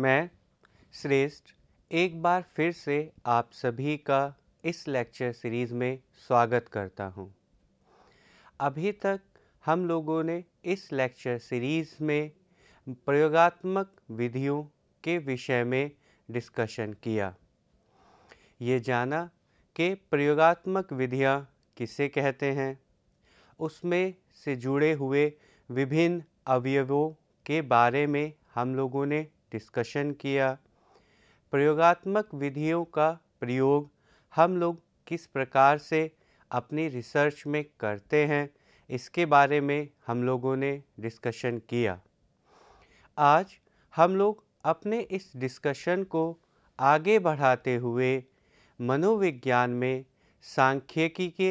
मैं श्रेष्ठ एक बार फिर से आप सभी का इस लेक्चर सीरीज़ में स्वागत करता हूं। अभी तक हम लोगों ने इस लेक्चर सीरीज़ में प्रयोगात्मक विधियों के विषय में डिस्कशन किया ये जाना कि प्रयोगात्मक विधियाँ किसे कहते हैं उसमें से जुड़े हुए विभिन्न अवयवों के बारे में हम लोगों ने डिस्कशन किया प्रयोगात्मक विधियों का प्रयोग हम लोग किस प्रकार से अपनी रिसर्च में करते हैं इसके बारे में हम लोगों ने डिस्कशन किया आज हम लोग अपने इस डिस्कशन को आगे बढ़ाते हुए मनोविज्ञान में सांख्यिकी के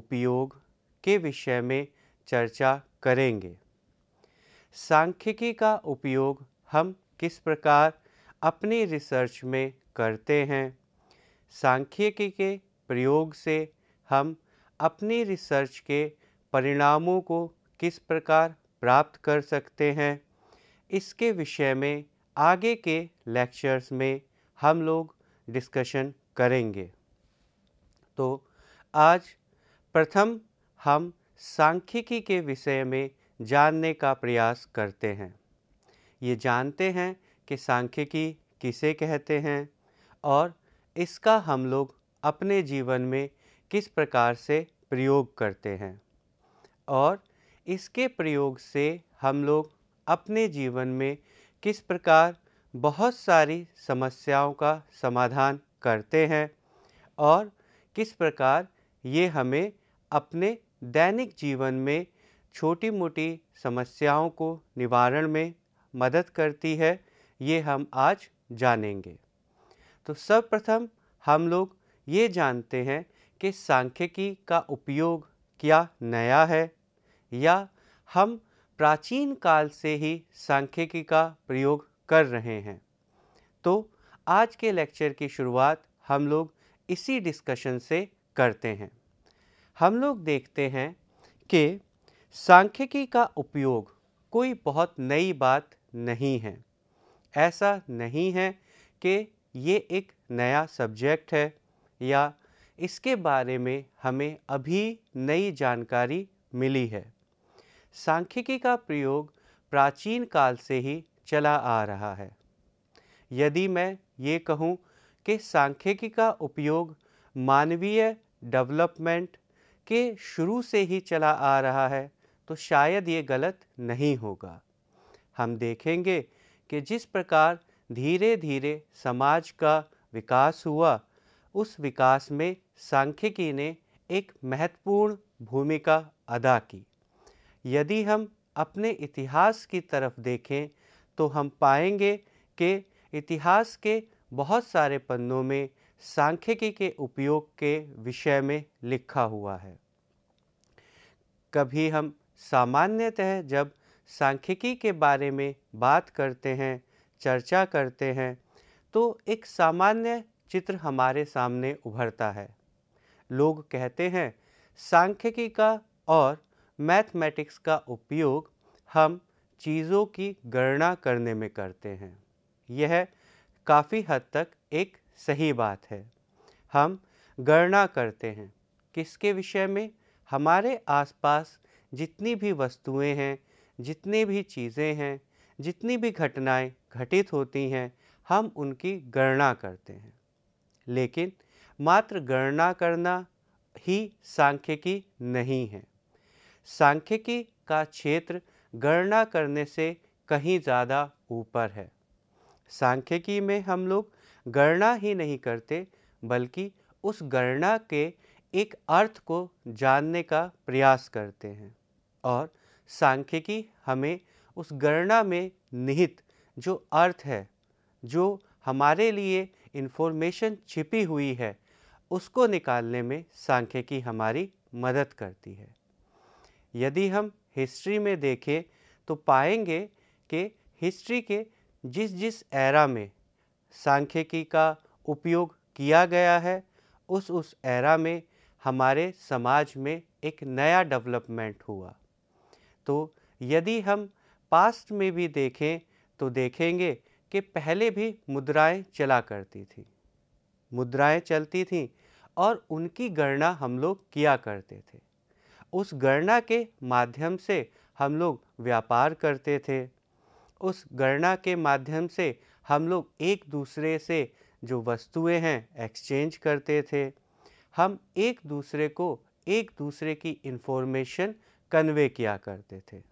उपयोग के विषय में चर्चा करेंगे सांख्यिकी का उपयोग हम किस प्रकार अपनी रिसर्च में करते हैं सांख्यिकी के प्रयोग से हम अपनी रिसर्च के परिणामों को किस प्रकार प्राप्त कर सकते हैं इसके विषय में आगे के लेक्चर्स में हम लोग डिस्कशन करेंगे तो आज प्रथम हम सांख्यिकी के विषय में जानने का प्रयास करते हैं ये जानते हैं कि सांख्यिकी किसे कहते हैं और इसका हम लोग अपने जीवन में किस प्रकार से प्रयोग करते हैं और इसके प्रयोग से हम लोग अपने जीवन में किस प्रकार बहुत सारी समस्याओं का समाधान करते हैं और किस प्रकार ये हमें अपने दैनिक जीवन में छोटी मोटी समस्याओं को निवारण में मदद करती है ये हम आज जानेंगे तो सर्वप्रथम हम लोग ये जानते हैं कि सांख्यिकी का उपयोग क्या नया है या हम प्राचीन काल से ही सांख्यिकी का प्रयोग कर रहे हैं तो आज के लेक्चर की शुरुआत हम लोग इसी डिस्कशन से करते हैं हम लोग देखते हैं कि सांख्यिकी का उपयोग कोई बहुत नई बात नहीं है ऐसा नहीं है कि ये एक नया सब्जेक्ट है या इसके बारे में हमें अभी नई जानकारी मिली है सांख्यिकी का प्रयोग प्राचीन काल से ही चला आ रहा है यदि मैं ये कहूँ कि सांख्यिकी का उपयोग मानवीय डेवलपमेंट के शुरू से ही चला आ रहा है तो शायद ये गलत नहीं होगा हम देखेंगे कि जिस प्रकार धीरे धीरे समाज का विकास हुआ उस विकास में सांख्यिकी ने एक महत्वपूर्ण भूमिका अदा की यदि हम अपने इतिहास की तरफ देखें तो हम पाएंगे कि इतिहास के बहुत सारे पन्नों में सांख्यिकी के उपयोग के विषय में लिखा हुआ है कभी हम सामान्यतः जब सांख्यिकी के बारे में बात करते हैं चर्चा करते हैं तो एक सामान्य चित्र हमारे सामने उभरता है लोग कहते हैं सांख्यिकी का और मैथमेटिक्स का उपयोग हम चीज़ों की गणना करने में करते हैं यह काफ़ी हद तक एक सही बात है हम गणना करते हैं किसके विषय में हमारे आसपास जितनी भी वस्तुएं हैं जितनी भी चीज़ें हैं जितनी भी घटनाएं घटित होती हैं हम उनकी गणना करते हैं लेकिन मात्र गणना करना ही सांख्यिकी नहीं है सांख्यिकी का क्षेत्र गणना करने से कहीं ज़्यादा ऊपर है सांख्यिकी में हम लोग गणना ही नहीं करते बल्कि उस गणना के एक अर्थ को जानने का प्रयास करते हैं और सांख्यिकी हमें उस गणना में निहित जो अर्थ है जो हमारे लिए इन्फॉर्मेशन छिपी हुई है उसको निकालने में सांख्यिकी हमारी मदद करती है यदि हम हिस्ट्री में देखें तो पाएंगे कि हिस्ट्री के जिस जिस एरा में सांख्यिकी का उपयोग किया गया है उस उस एरा में हमारे समाज में एक नया डेवलपमेंट हुआ तो यदि हम पास्ट में भी देखें तो देखेंगे कि पहले भी मुद्राएं चला करती थी मुद्राएं चलती थीं और उनकी गणना हम लोग किया करते थे उस गणना के माध्यम से हम लोग व्यापार करते थे उस गणना के माध्यम से हम लोग एक दूसरे से जो वस्तुएं हैं एक्सचेंज करते थे हम एक दूसरे को एक दूसरे की इन्फॉर्मेशन कन्वे किया करते थे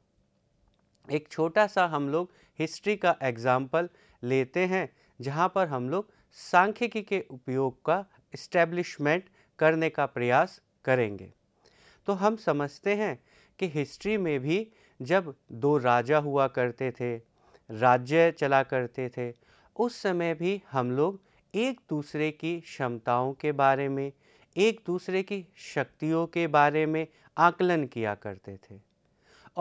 एक छोटा सा हम लोग हिस्ट्री का एग्ज़ाम्पल लेते हैं जहाँ पर हम लोग सांख्यिकी के उपयोग का इस्टेब्लिशमेंट करने का प्रयास करेंगे तो हम समझते हैं कि हिस्ट्री में भी जब दो राजा हुआ करते थे राज्य चला करते थे उस समय भी हम लोग एक दूसरे की क्षमताओं के बारे में एक दूसरे की शक्तियों के बारे में आकलन किया करते थे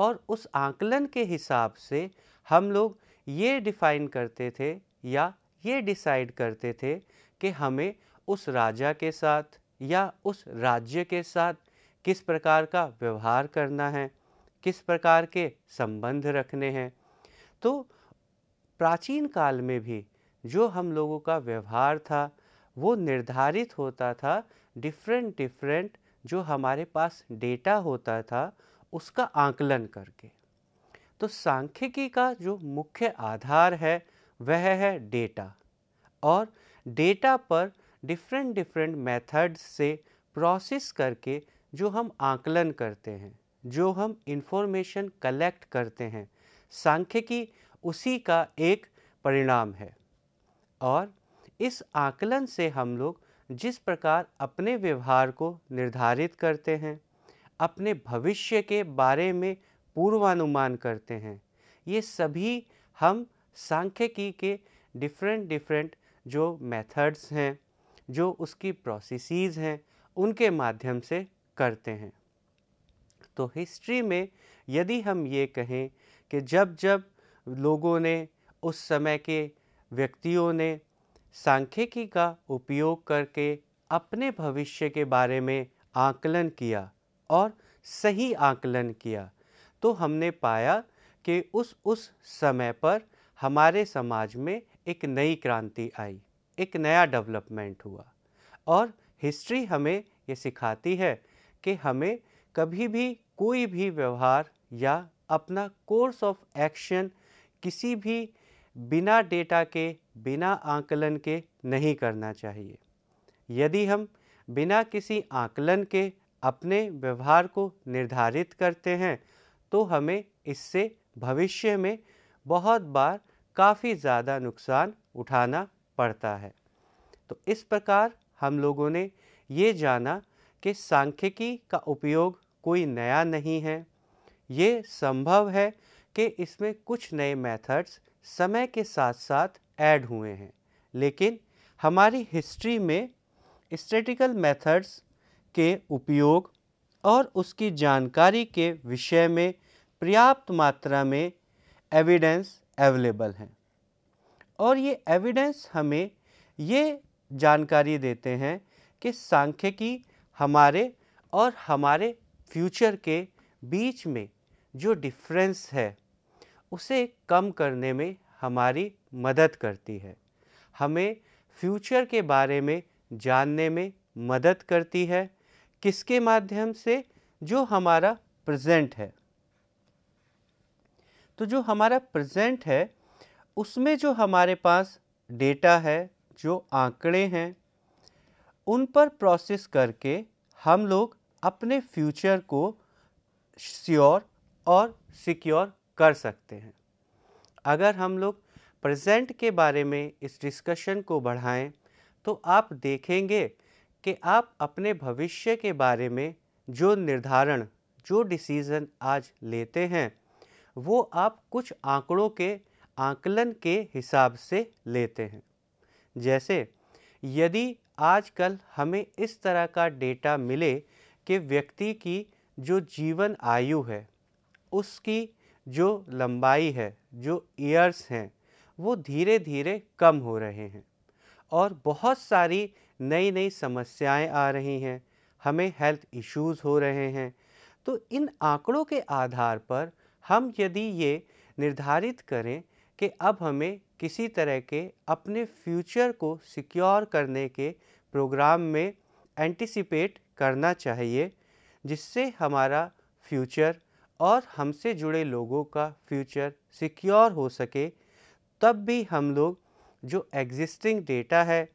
और उस आकलन के हिसाब से हम लोग ये डिफ़ाइन करते थे या ये डिसाइड करते थे कि हमें उस राजा के साथ या उस राज्य के साथ किस प्रकार का व्यवहार करना है किस प्रकार के संबंध रखने हैं तो प्राचीन काल में भी जो हम लोगों का व्यवहार था वो निर्धारित होता था डिफरेंट डिफरेंट जो हमारे पास डेटा होता था उसका आंकलन करके तो सांख्यिकी का जो मुख्य आधार है वह है डेटा और डेटा पर डिफरेंट डिफरेंट मेथड्स से प्रोसेस करके जो हम आकलन करते हैं जो हम इंफॉर्मेशन कलेक्ट करते हैं सांख्यिकी उसी का एक परिणाम है और इस आकलन से हम लोग जिस प्रकार अपने व्यवहार को निर्धारित करते हैं अपने भविष्य के बारे में पूर्वानुमान करते हैं ये सभी हम सांख्यिकी के डिफरेंट डिफरेंट जो मेथड्स हैं जो उसकी प्रोसेसेस हैं उनके माध्यम से करते हैं तो हिस्ट्री में यदि हम ये कहें कि जब जब लोगों ने उस समय के व्यक्तियों ने सांख्यिकी का उपयोग करके अपने भविष्य के बारे में आकलन किया और सही आकलन किया तो हमने पाया कि उस उस समय पर हमारे समाज में एक नई क्रांति आई एक नया डेवलपमेंट हुआ और हिस्ट्री हमें ये सिखाती है कि हमें कभी भी कोई भी व्यवहार या अपना कोर्स ऑफ एक्शन किसी भी बिना डेटा के बिना आकलन के नहीं करना चाहिए यदि हम बिना किसी आकलन के अपने व्यवहार को निर्धारित करते हैं तो हमें इससे भविष्य में बहुत बार काफ़ी ज़्यादा नुकसान उठाना पड़ता है तो इस प्रकार हम लोगों ने ये जाना कि सांख्यिकी का उपयोग कोई नया नहीं है ये संभव है कि इसमें कुछ नए मेथड्स समय के साथ साथ ऐड हुए हैं लेकिन हमारी हिस्ट्री में स्टेटिकल मेथड्स के उपयोग और उसकी जानकारी के विषय में पर्याप्त मात्रा में एविडेंस अवेलेबल हैं और ये एविडेंस हमें ये जानकारी देते हैं कि सांख्यिकी हमारे और हमारे फ्यूचर के बीच में जो डिफरेंस है उसे कम करने में हमारी मदद करती है हमें फ्यूचर के बारे में जानने में मदद करती है किसके माध्यम से जो हमारा प्रेजेंट है तो जो हमारा प्रेजेंट है उसमें जो हमारे पास डेटा है जो आंकड़े हैं उन पर प्रोसेस करके हम लोग अपने फ्यूचर को श्योर और सिक्योर कर सकते हैं अगर हम लोग प्रेजेंट के बारे में इस डिस्कशन को बढ़ाएं तो आप देखेंगे कि आप अपने भविष्य के बारे में जो निर्धारण जो डिसीज़न आज लेते हैं वो आप कुछ आंकड़ों के आकलन के हिसाब से लेते हैं जैसे यदि आजकल हमें इस तरह का डेटा मिले कि व्यक्ति की जो जीवन आयु है उसकी जो लंबाई है जो ईयर्स हैं वो धीरे धीरे कम हो रहे हैं और बहुत सारी नई नई समस्याएं आ रही हैं हमें हेल्थ इश्यूज हो रहे हैं तो इन आंकड़ों के आधार पर हम यदि ये निर्धारित करें कि अब हमें किसी तरह के अपने फ्यूचर को सिक्योर करने के प्रोग्राम में एंटिसिपेट करना चाहिए जिससे हमारा फ्यूचर और हमसे जुड़े लोगों का फ्यूचर सिक्योर हो सके तब भी हम लोग जो एग्जिस्टिंग डेटा है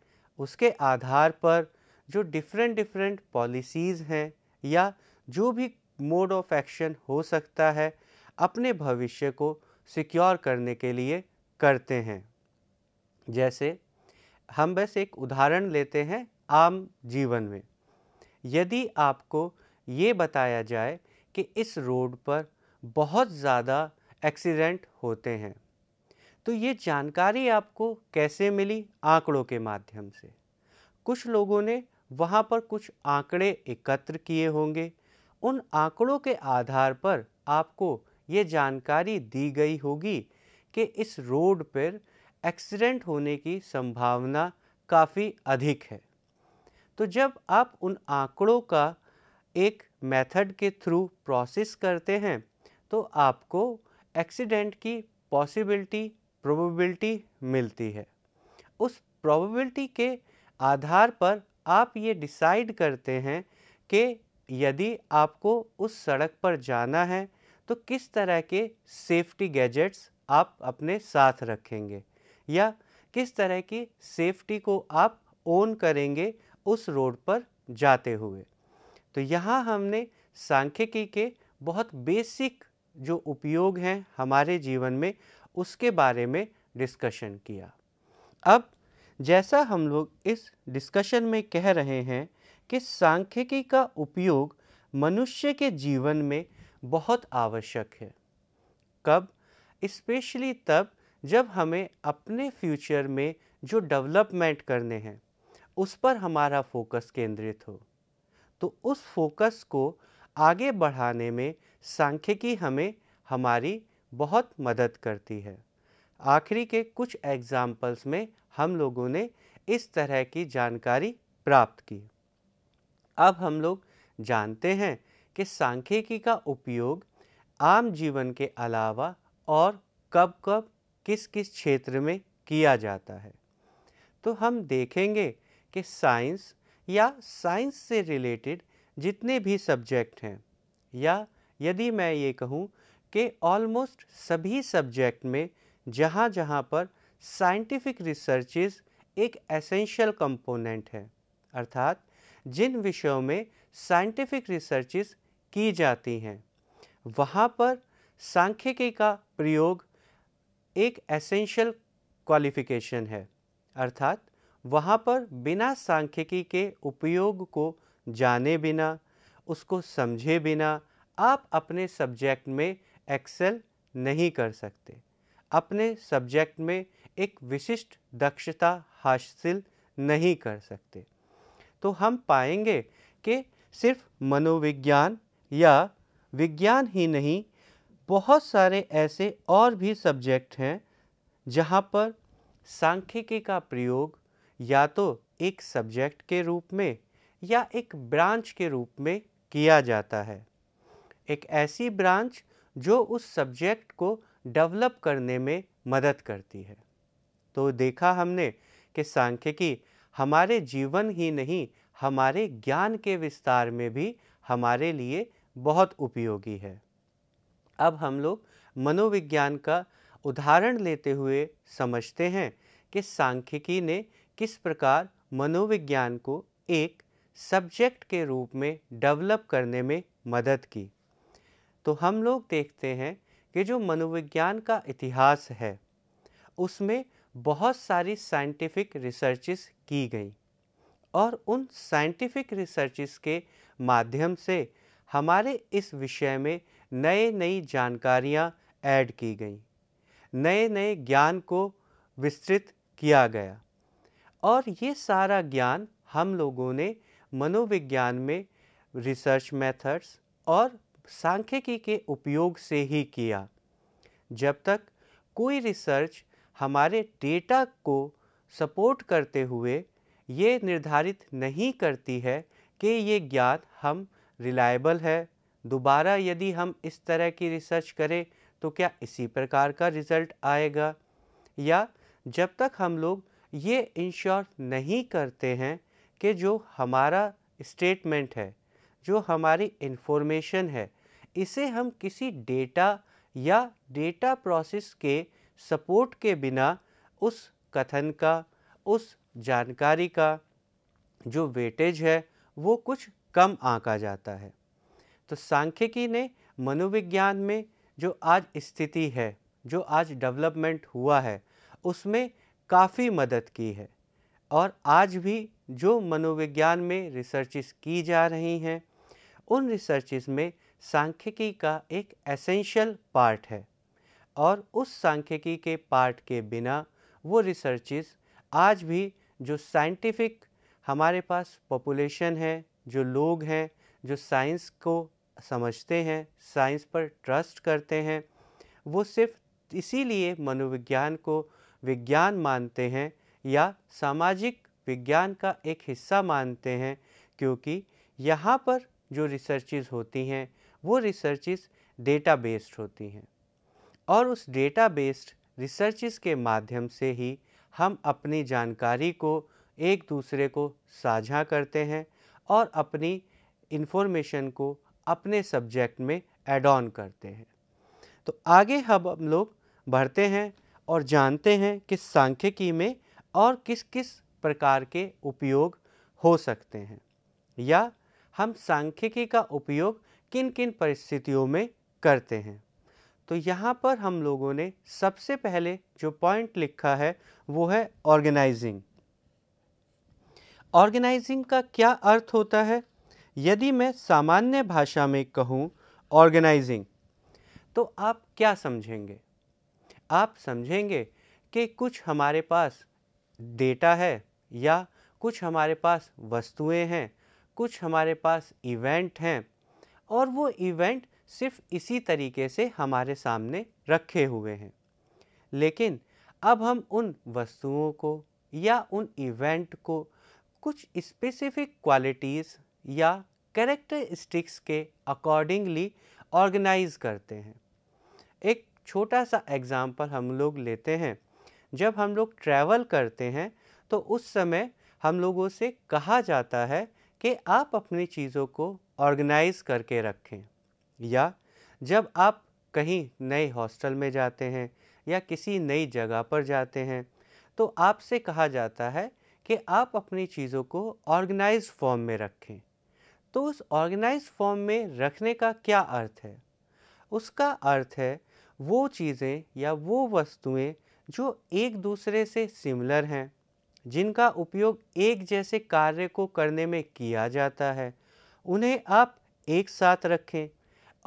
उसके आधार पर जो डिफरेंट डिफरेंट पॉलिसीज़ हैं या जो भी मोड ऑफ एक्शन हो सकता है अपने भविष्य को सिक्योर करने के लिए करते हैं जैसे हम बस एक उदाहरण लेते हैं आम जीवन में यदि आपको ये बताया जाए कि इस रोड पर बहुत ज़्यादा एक्सीडेंट होते हैं तो ये जानकारी आपको कैसे मिली आंकड़ों के माध्यम से कुछ लोगों ने वहाँ पर कुछ आंकड़े एकत्र किए होंगे उन आंकड़ों के आधार पर आपको ये जानकारी दी गई होगी कि इस रोड पर एक्सीडेंट होने की संभावना काफ़ी अधिक है तो जब आप उन आंकड़ों का एक मेथड के थ्रू प्रोसेस करते हैं तो आपको एक्सीडेंट की पॉसिबिलिटी प्रोबेबिलिटी मिलती है उस प्रोबेबिलिटी के आधार पर आप ये डिसाइड करते हैं कि यदि आपको उस सड़क पर जाना है तो किस तरह के सेफ्टी गैजेट्स आप अपने साथ रखेंगे या किस तरह की सेफ्टी को आप ओन करेंगे उस रोड पर जाते हुए तो यहाँ हमने सांख्यिकी के बहुत बेसिक जो उपयोग हैं हमारे जीवन में उसके बारे में डिस्कशन किया अब जैसा हम लोग इस डिस्कशन में कह रहे हैं कि सांख्यिकी का उपयोग मनुष्य के जीवन में बहुत आवश्यक है कब स्पेशली तब जब हमें अपने फ्यूचर में जो डेवलपमेंट करने हैं उस पर हमारा फोकस केंद्रित हो तो उस फोकस को आगे बढ़ाने में सांख्यिकी हमें हमारी बहुत मदद करती है आखिरी के कुछ एग्जाम्पल्स में हम लोगों ने इस तरह की जानकारी प्राप्त की अब हम लोग जानते हैं कि सांख्यिकी का उपयोग आम जीवन के अलावा और कब कब किस किस क्षेत्र में किया जाता है तो हम देखेंगे कि साइंस या साइंस से रिलेटेड जितने भी सब्जेक्ट हैं या यदि मैं ये कहूँ कि ऑलमोस्ट सभी सब्जेक्ट में जहाँ जहाँ पर साइंटिफिक रिसर्चेस एक एसेंशियल कंपोनेंट है अर्थात जिन विषयों में साइंटिफिक रिसर्चेस की जाती हैं वहाँ पर सांख्यिकी का प्रयोग एक एसेंशियल क्वालिफिकेशन है अर्थात वहाँ पर बिना सांख्यिकी के उपयोग को जाने बिना उसको समझे बिना आप अपने सब्जेक्ट में एक्सेल नहीं कर सकते अपने सब्जेक्ट में एक विशिष्ट दक्षता हासिल नहीं कर सकते तो हम पाएंगे कि सिर्फ मनोविज्ञान या विज्ञान ही नहीं बहुत सारे ऐसे और भी सब्जेक्ट हैं जहाँ पर सांख्यिकी का प्रयोग या तो एक सब्जेक्ट के रूप में या एक ब्रांच के रूप में किया जाता है एक ऐसी ब्रांच जो उस सब्जेक्ट को डेवलप करने में मदद करती है तो देखा हमने कि सांख्यिकी हमारे जीवन ही नहीं हमारे ज्ञान के विस्तार में भी हमारे लिए बहुत उपयोगी है अब हम लोग मनोविज्ञान का उदाहरण लेते हुए समझते हैं कि सांख्यिकी ने किस प्रकार मनोविज्ञान को एक सब्जेक्ट के रूप में डेवलप करने में मदद की तो हम लोग देखते हैं कि जो मनोविज्ञान का इतिहास है उसमें बहुत सारी साइंटिफिक रिसर्चेस की गई और उन साइंटिफिक रिसर्चेस के माध्यम से हमारे इस विषय में नए नई जानकारियाँ ऐड की गई नए नए ज्ञान को विस्तृत किया गया और ये सारा ज्ञान हम लोगों ने मनोविज्ञान में रिसर्च मेथड्स और सांख्यिकी के उपयोग से ही किया जब तक कोई रिसर्च हमारे डेटा को सपोर्ट करते हुए ये निर्धारित नहीं करती है कि ये ज्ञान हम रिलायबल है दोबारा यदि हम इस तरह की रिसर्च करें तो क्या इसी प्रकार का रिज़ल्ट आएगा या जब तक हम लोग ये इंश्योर नहीं करते हैं कि जो हमारा स्टेटमेंट है जो हमारी इन्फॉर्मेशन है इसे हम किसी डेटा या डेटा प्रोसेस के सपोर्ट के बिना उस कथन का उस जानकारी का जो वेटेज है वो कुछ कम आंका जाता है तो सांख्यिकी ने मनोविज्ञान में जो आज स्थिति है जो आज डेवलपमेंट हुआ है उसमें काफ़ी मदद की है और आज भी जो मनोविज्ञान में रिसर्चेस की जा रही हैं उन रिसर्चेस में सांख्यिकी का एक एसेंशियल पार्ट है और उस सांख्यिकी के पार्ट के बिना वो रिसर्चेस आज भी जो साइंटिफिक हमारे पास पॉपुलेशन है जो लोग हैं जो साइंस को समझते हैं साइंस पर ट्रस्ट करते हैं वो सिर्फ इसीलिए मनोविज्ञान को विज्ञान मानते हैं या सामाजिक विज्ञान का एक हिस्सा मानते हैं क्योंकि यहाँ पर जो रिसर्चेज होती हैं वो रिसर्चेज डेटा बेस्ड होती हैं और उस डेटा बेस्ड रिसर्चेज के माध्यम से ही हम अपनी जानकारी को एक दूसरे को साझा करते हैं और अपनी इन्फॉर्मेशन को अपने सब्जेक्ट में एड ऑन करते हैं तो आगे हम हम लोग बढ़ते हैं और जानते हैं कि सांख्यिकी में और किस किस प्रकार के उपयोग हो सकते हैं या हम सांख्यिकी का उपयोग किन किन परिस्थितियों में करते हैं तो यहाँ पर हम लोगों ने सबसे पहले जो पॉइंट लिखा है वो है ऑर्गेनाइजिंग ऑर्गेनाइजिंग का क्या अर्थ होता है यदि मैं सामान्य भाषा में कहूँ ऑर्गेनाइजिंग तो आप क्या समझेंगे आप समझेंगे कि कुछ हमारे पास डेटा है या कुछ हमारे पास वस्तुएं हैं कुछ हमारे पास इवेंट हैं और वो इवेंट सिर्फ इसी तरीके से हमारे सामने रखे हुए हैं लेकिन अब हम उन वस्तुओं को या उन इवेंट को कुछ स्पेसिफिक क्वालिटीज़ या करेक्टरिस्टिक्स के अकॉर्डिंगली ऑर्गेनाइज करते हैं एक छोटा सा एग्ज़ाम्पल हम लोग लेते हैं जब हम लोग ट्रैवल करते हैं तो उस समय हम लोगों से कहा जाता है कि आप अपनी चीज़ों को ऑर्गेनाइज़ करके रखें या जब आप कहीं नए हॉस्टल में जाते हैं या किसी नई जगह पर जाते हैं तो आपसे कहा जाता है कि आप अपनी चीज़ों को ऑर्गेनाइज फॉर्म में रखें तो उस ऑर्गेनाइज फॉर्म में रखने का क्या अर्थ है उसका अर्थ है वो चीज़ें या वो वस्तुएं जो एक दूसरे से सिमिलर हैं जिनका उपयोग एक जैसे कार्य को करने में किया जाता है उन्हें आप एक साथ रखें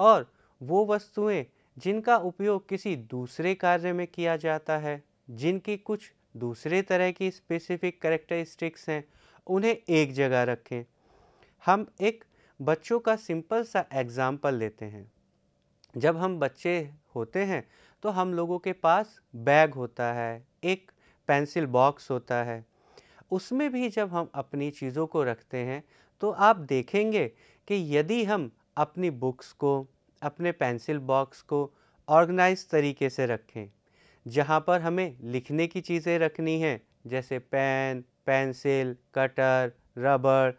और वो वस्तुएं जिनका उपयोग किसी दूसरे कार्य में किया जाता है जिनकी कुछ दूसरे तरह की स्पेसिफिक करेक्टरिस्टिक्स हैं उन्हें एक जगह रखें हम एक बच्चों का सिंपल सा एग्ज़ाम्पल लेते हैं जब हम बच्चे होते हैं तो हम लोगों के पास बैग होता है एक पेंसिल बॉक्स होता है उसमें भी जब हम अपनी चीज़ों को रखते हैं तो आप देखेंगे कि यदि हम अपनी बुक्स को अपने पेंसिल बॉक्स को ऑर्गेनाइज तरीके से रखें जहाँ पर हमें लिखने की चीज़ें रखनी हैं जैसे पेन पेंसिल कटर रबर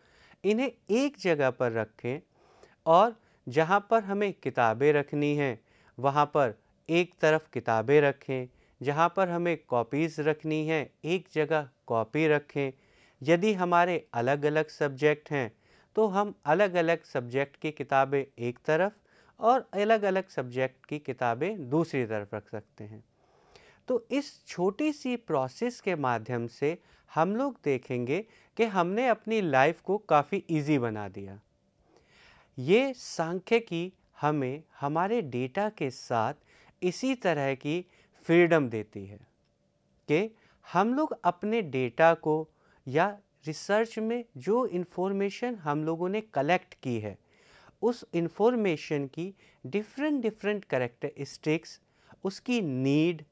इन्हें एक जगह पर रखें और जहाँ पर हमें किताबें रखनी हैं वहाँ पर एक तरफ किताबें रखें जहाँ पर हमें कॉपीज़ रखनी है एक जगह कॉपी रखें यदि हमारे अलग अलग सब्जेक्ट हैं तो हम अलग अलग सब्जेक्ट की किताबें एक तरफ और अलग अलग सब्जेक्ट की किताबें दूसरी तरफ रख सकते हैं तो इस छोटी सी प्रोसेस के माध्यम से हम लोग देखेंगे कि हमने अपनी लाइफ को काफ़ी इजी बना दिया ये सांख्य की हमें हमारे डेटा के साथ इसी तरह की फ्रीडम देती है कि हम लोग अपने डेटा को या रिसर्च में जो इन्फॉर्मेशन हम लोगों ने कलेक्ट की है उस इन्फॉर्मेशन की डिफरेंट डिफरेंट करेक्टरिस्टिक्स उसकी नीड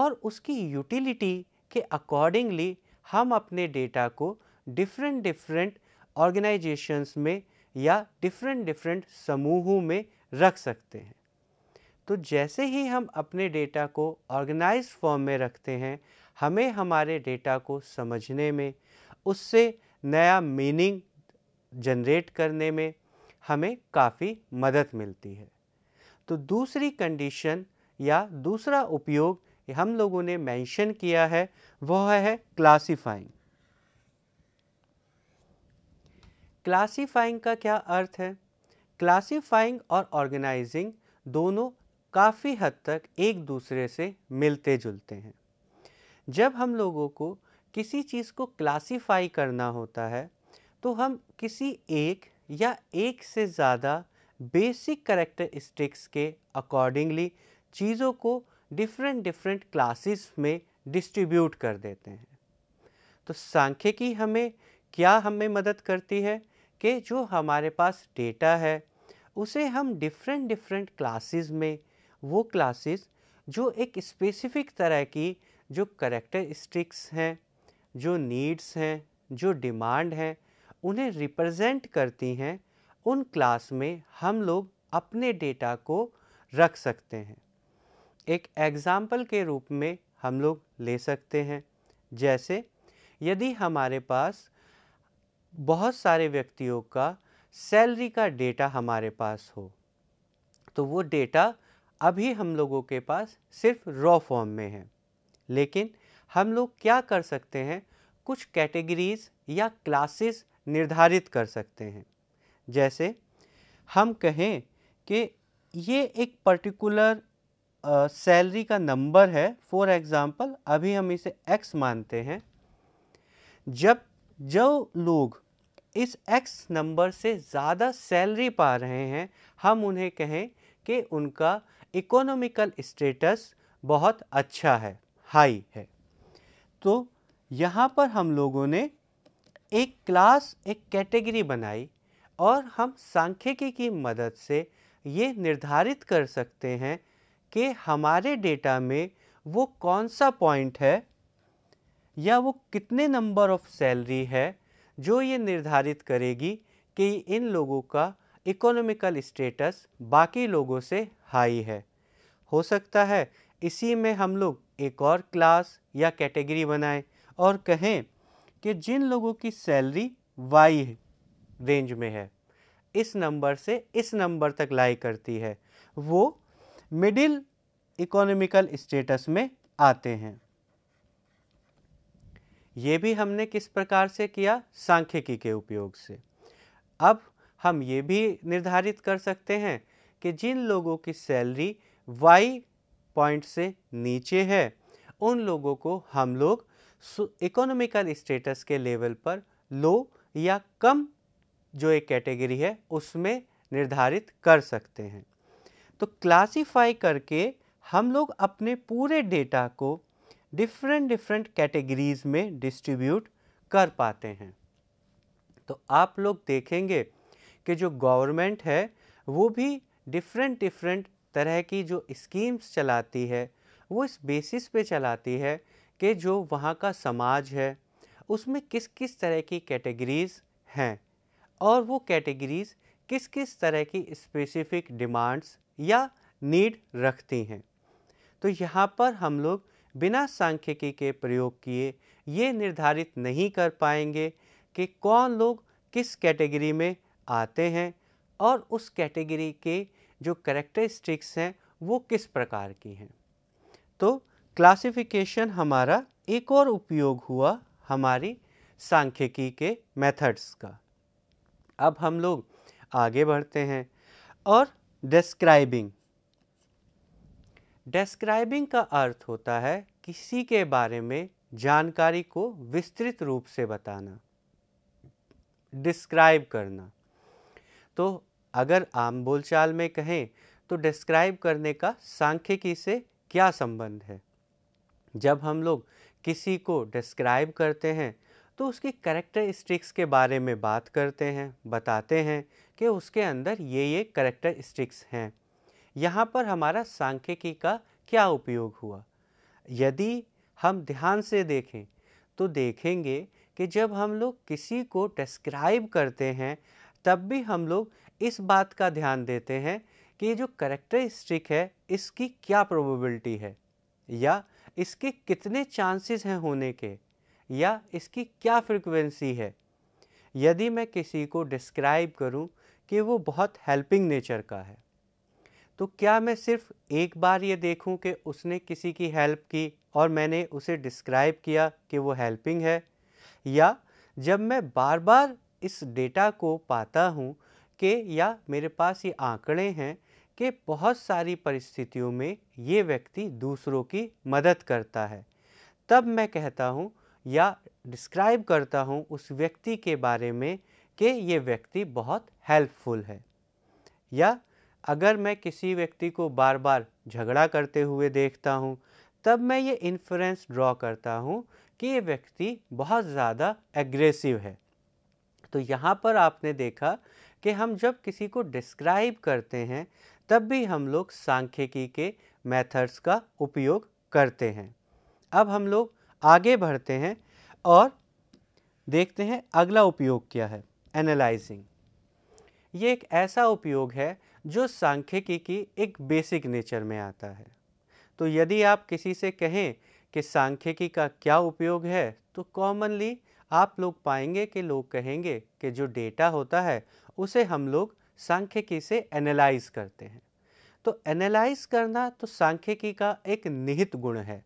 और उसकी यूटिलिटी के अकॉर्डिंगली हम अपने डेटा को डिफरेंट डिफरेंट ऑर्गेनाइजेशंस में या डिफरेंट डिफरेंट समूहों में रख सकते हैं तो जैसे ही हम अपने डेटा को ऑर्गेनाइज फॉर्म में रखते हैं हमें हमारे डेटा को समझने में उससे नया मीनिंग जनरेट करने में हमें काफ़ी मदद मिलती है तो दूसरी कंडीशन या दूसरा उपयोग हम लोगों ने मेंशन किया है वह है क्लासिफाइंग क्लासिफाइंग का क्या अर्थ है क्लासीफाइंग और ऑर्गेनाइजिंग दोनों काफ़ी हद तक एक दूसरे से मिलते जुलते हैं जब हम लोगों को किसी चीज़ को क्लासीफाई करना होता है तो हम किसी एक या एक से ज़्यादा बेसिक करेक्टरिस्टिक्स के अकॉर्डिंगली चीज़ों को डिफरेंट डिफरेंट क्लासेस में डिस्ट्रीब्यूट कर देते हैं तो सांख्यिकी हमें क्या हमें मदद करती है कि जो हमारे पास डेटा है उसे हम डिफरेंट डिफरेंट क्लासेस में वो क्लासेस जो एक स्पेसिफिक तरह की जो करेक्टरिस्टिक्स हैं जो नीड्स हैं जो डिमांड हैं उन्हें रिप्रेजेंट करती हैं उन क्लास में हम लोग अपने डेटा को रख सकते हैं एक एग्ज़ाम्पल के रूप में हम लोग ले सकते हैं जैसे यदि हमारे पास बहुत सारे व्यक्तियों का सैलरी का डेटा हमारे पास हो तो वो डेटा अभी हम लोगों के पास सिर्फ रॉ फॉर्म में है लेकिन हम लोग क्या कर सकते हैं कुछ कैटेगरीज या क्लासेस निर्धारित कर सकते हैं जैसे हम कहें कि ये एक पर्टिकुलर सैलरी का नंबर है फॉर एग्ज़ाम्पल अभी हम इसे एक्स मानते हैं जब जो लोग इस एक्स नंबर से ज़्यादा सैलरी पा रहे हैं हम उन्हें कहें कि उनका इकोनॉमिकल स्टेटस बहुत अच्छा है हाई है तो यहाँ पर हम लोगों ने एक क्लास एक कैटेगरी बनाई और हम सांख्यिकी की मदद से ये निर्धारित कर सकते हैं कि हमारे डेटा में वो कौन सा पॉइंट है या वो कितने नंबर ऑफ सैलरी है जो ये निर्धारित करेगी कि इन लोगों का इकोनॉमिकल स्टेटस बाकी लोगों से हाई है हो सकता है इसी में हम लोग एक और क्लास या कैटेगरी बनाएं और कहें कि जिन लोगों की सैलरी वाई रेंज में है इस नंबर से इस नंबर तक लाई करती है वो मिडिल इकोनॉमिकल स्टेटस में आते हैं ये भी हमने किस प्रकार से किया सांख्यिकी के उपयोग से अब हम ये भी निर्धारित कर सकते हैं कि जिन लोगों की सैलरी वाई पॉइंट से नीचे है उन लोगों को हम लोग इकोनॉमिकल स्टेटस के लेवल पर लो या कम जो एक कैटेगरी है उसमें निर्धारित कर सकते हैं तो क्लासिफाई करके हम लोग अपने पूरे डेटा को डिफरेंट डिफरेंट कैटेगरीज में डिस्ट्रीब्यूट कर पाते हैं तो आप लोग देखेंगे कि जो गवर्नमेंट है वो भी डिफरेंट डिफरेंट तरह की जो स्कीम्स चलाती है वो इस बेसिस पे चलाती है कि जो वहाँ का समाज है उसमें किस किस तरह की कैटेगरीज़ हैं और वो कैटेगरीज़ किस किस तरह की स्पेसिफ़िक डिमांड्स या नीड रखती हैं तो यहाँ पर हम लोग बिना सांख्यिकी के प्रयोग किए ये निर्धारित नहीं कर पाएंगे कि कौन लोग किस कैटेगरी में आते हैं और उस कैटेगरी के जो करेक्टरिस्टिक्स हैं वो किस प्रकार की हैं तो क्लासिफिकेशन हमारा एक और उपयोग हुआ हमारी सांख्यिकी के मेथड्स का अब हम लोग आगे बढ़ते हैं और डिस्क्राइबिंग डेस्क्राइबिंग का अर्थ होता है किसी के बारे में जानकारी को विस्तृत रूप से बताना डिस्क्राइब करना तो अगर आम बोलचाल में कहें तो डिस्क्राइब करने का सांख्यिकी से क्या संबंध है जब हम लोग किसी को डिस्क्राइब करते हैं तो उसकी करेक्टरिस्टिक्स के बारे में बात करते हैं बताते हैं कि उसके अंदर ये ये करेक्टरिस्टिक्स हैं यहाँ पर हमारा सांख्यिकी का क्या उपयोग हुआ यदि हम ध्यान से देखें तो देखेंगे कि जब हम लोग किसी को डिस्क्राइब करते हैं तब भी हम लोग इस बात का ध्यान देते हैं कि ये जो करेक्टरिस्टिक है इसकी क्या प्रोबेबिलिटी है या इसके कितने चांसेस हैं होने के या इसकी क्या फ्रिक्वेंसी है यदि मैं किसी को डिस्क्राइब करूं कि वो बहुत हेल्पिंग नेचर का है तो क्या मैं सिर्फ एक बार ये देखूं कि उसने किसी की हेल्प की और मैंने उसे डिस्क्राइब किया कि वो हेल्पिंग है या जब मैं बार बार इस डेटा को पाता हूँ कि या मेरे पास ये आंकड़े हैं कि बहुत सारी परिस्थितियों में ये व्यक्ति दूसरों की मदद करता है तब मैं कहता हूँ या डिस्क्राइब करता हूँ उस व्यक्ति के बारे में कि ये व्यक्ति बहुत हेल्पफुल है या अगर मैं किसी व्यक्ति को बार बार झगड़ा करते हुए देखता हूँ तब मैं ये इन्फ्लुएंस ड्रॉ करता हूँ कि ये व्यक्ति बहुत ज़्यादा एग्रेसिव है तो यहाँ पर आपने देखा कि हम जब किसी को डिस्क्राइब करते हैं तब भी हम लोग सांख्यिकी के मेथड्स का उपयोग करते हैं अब हम लोग आगे बढ़ते हैं और देखते हैं अगला उपयोग क्या है एनालाइजिंग ये एक ऐसा उपयोग है जो सांख्यिकी की एक बेसिक नेचर में आता है तो यदि आप किसी से कहें कि सांख्यिकी का क्या उपयोग है तो कॉमनली आप लोग पाएंगे कि लोग कहेंगे कि जो डेटा होता है उसे हम लोग सांख्यिकी से एनालाइज करते हैं तो एनालाइज करना तो सांख्यिकी का एक निहित गुण है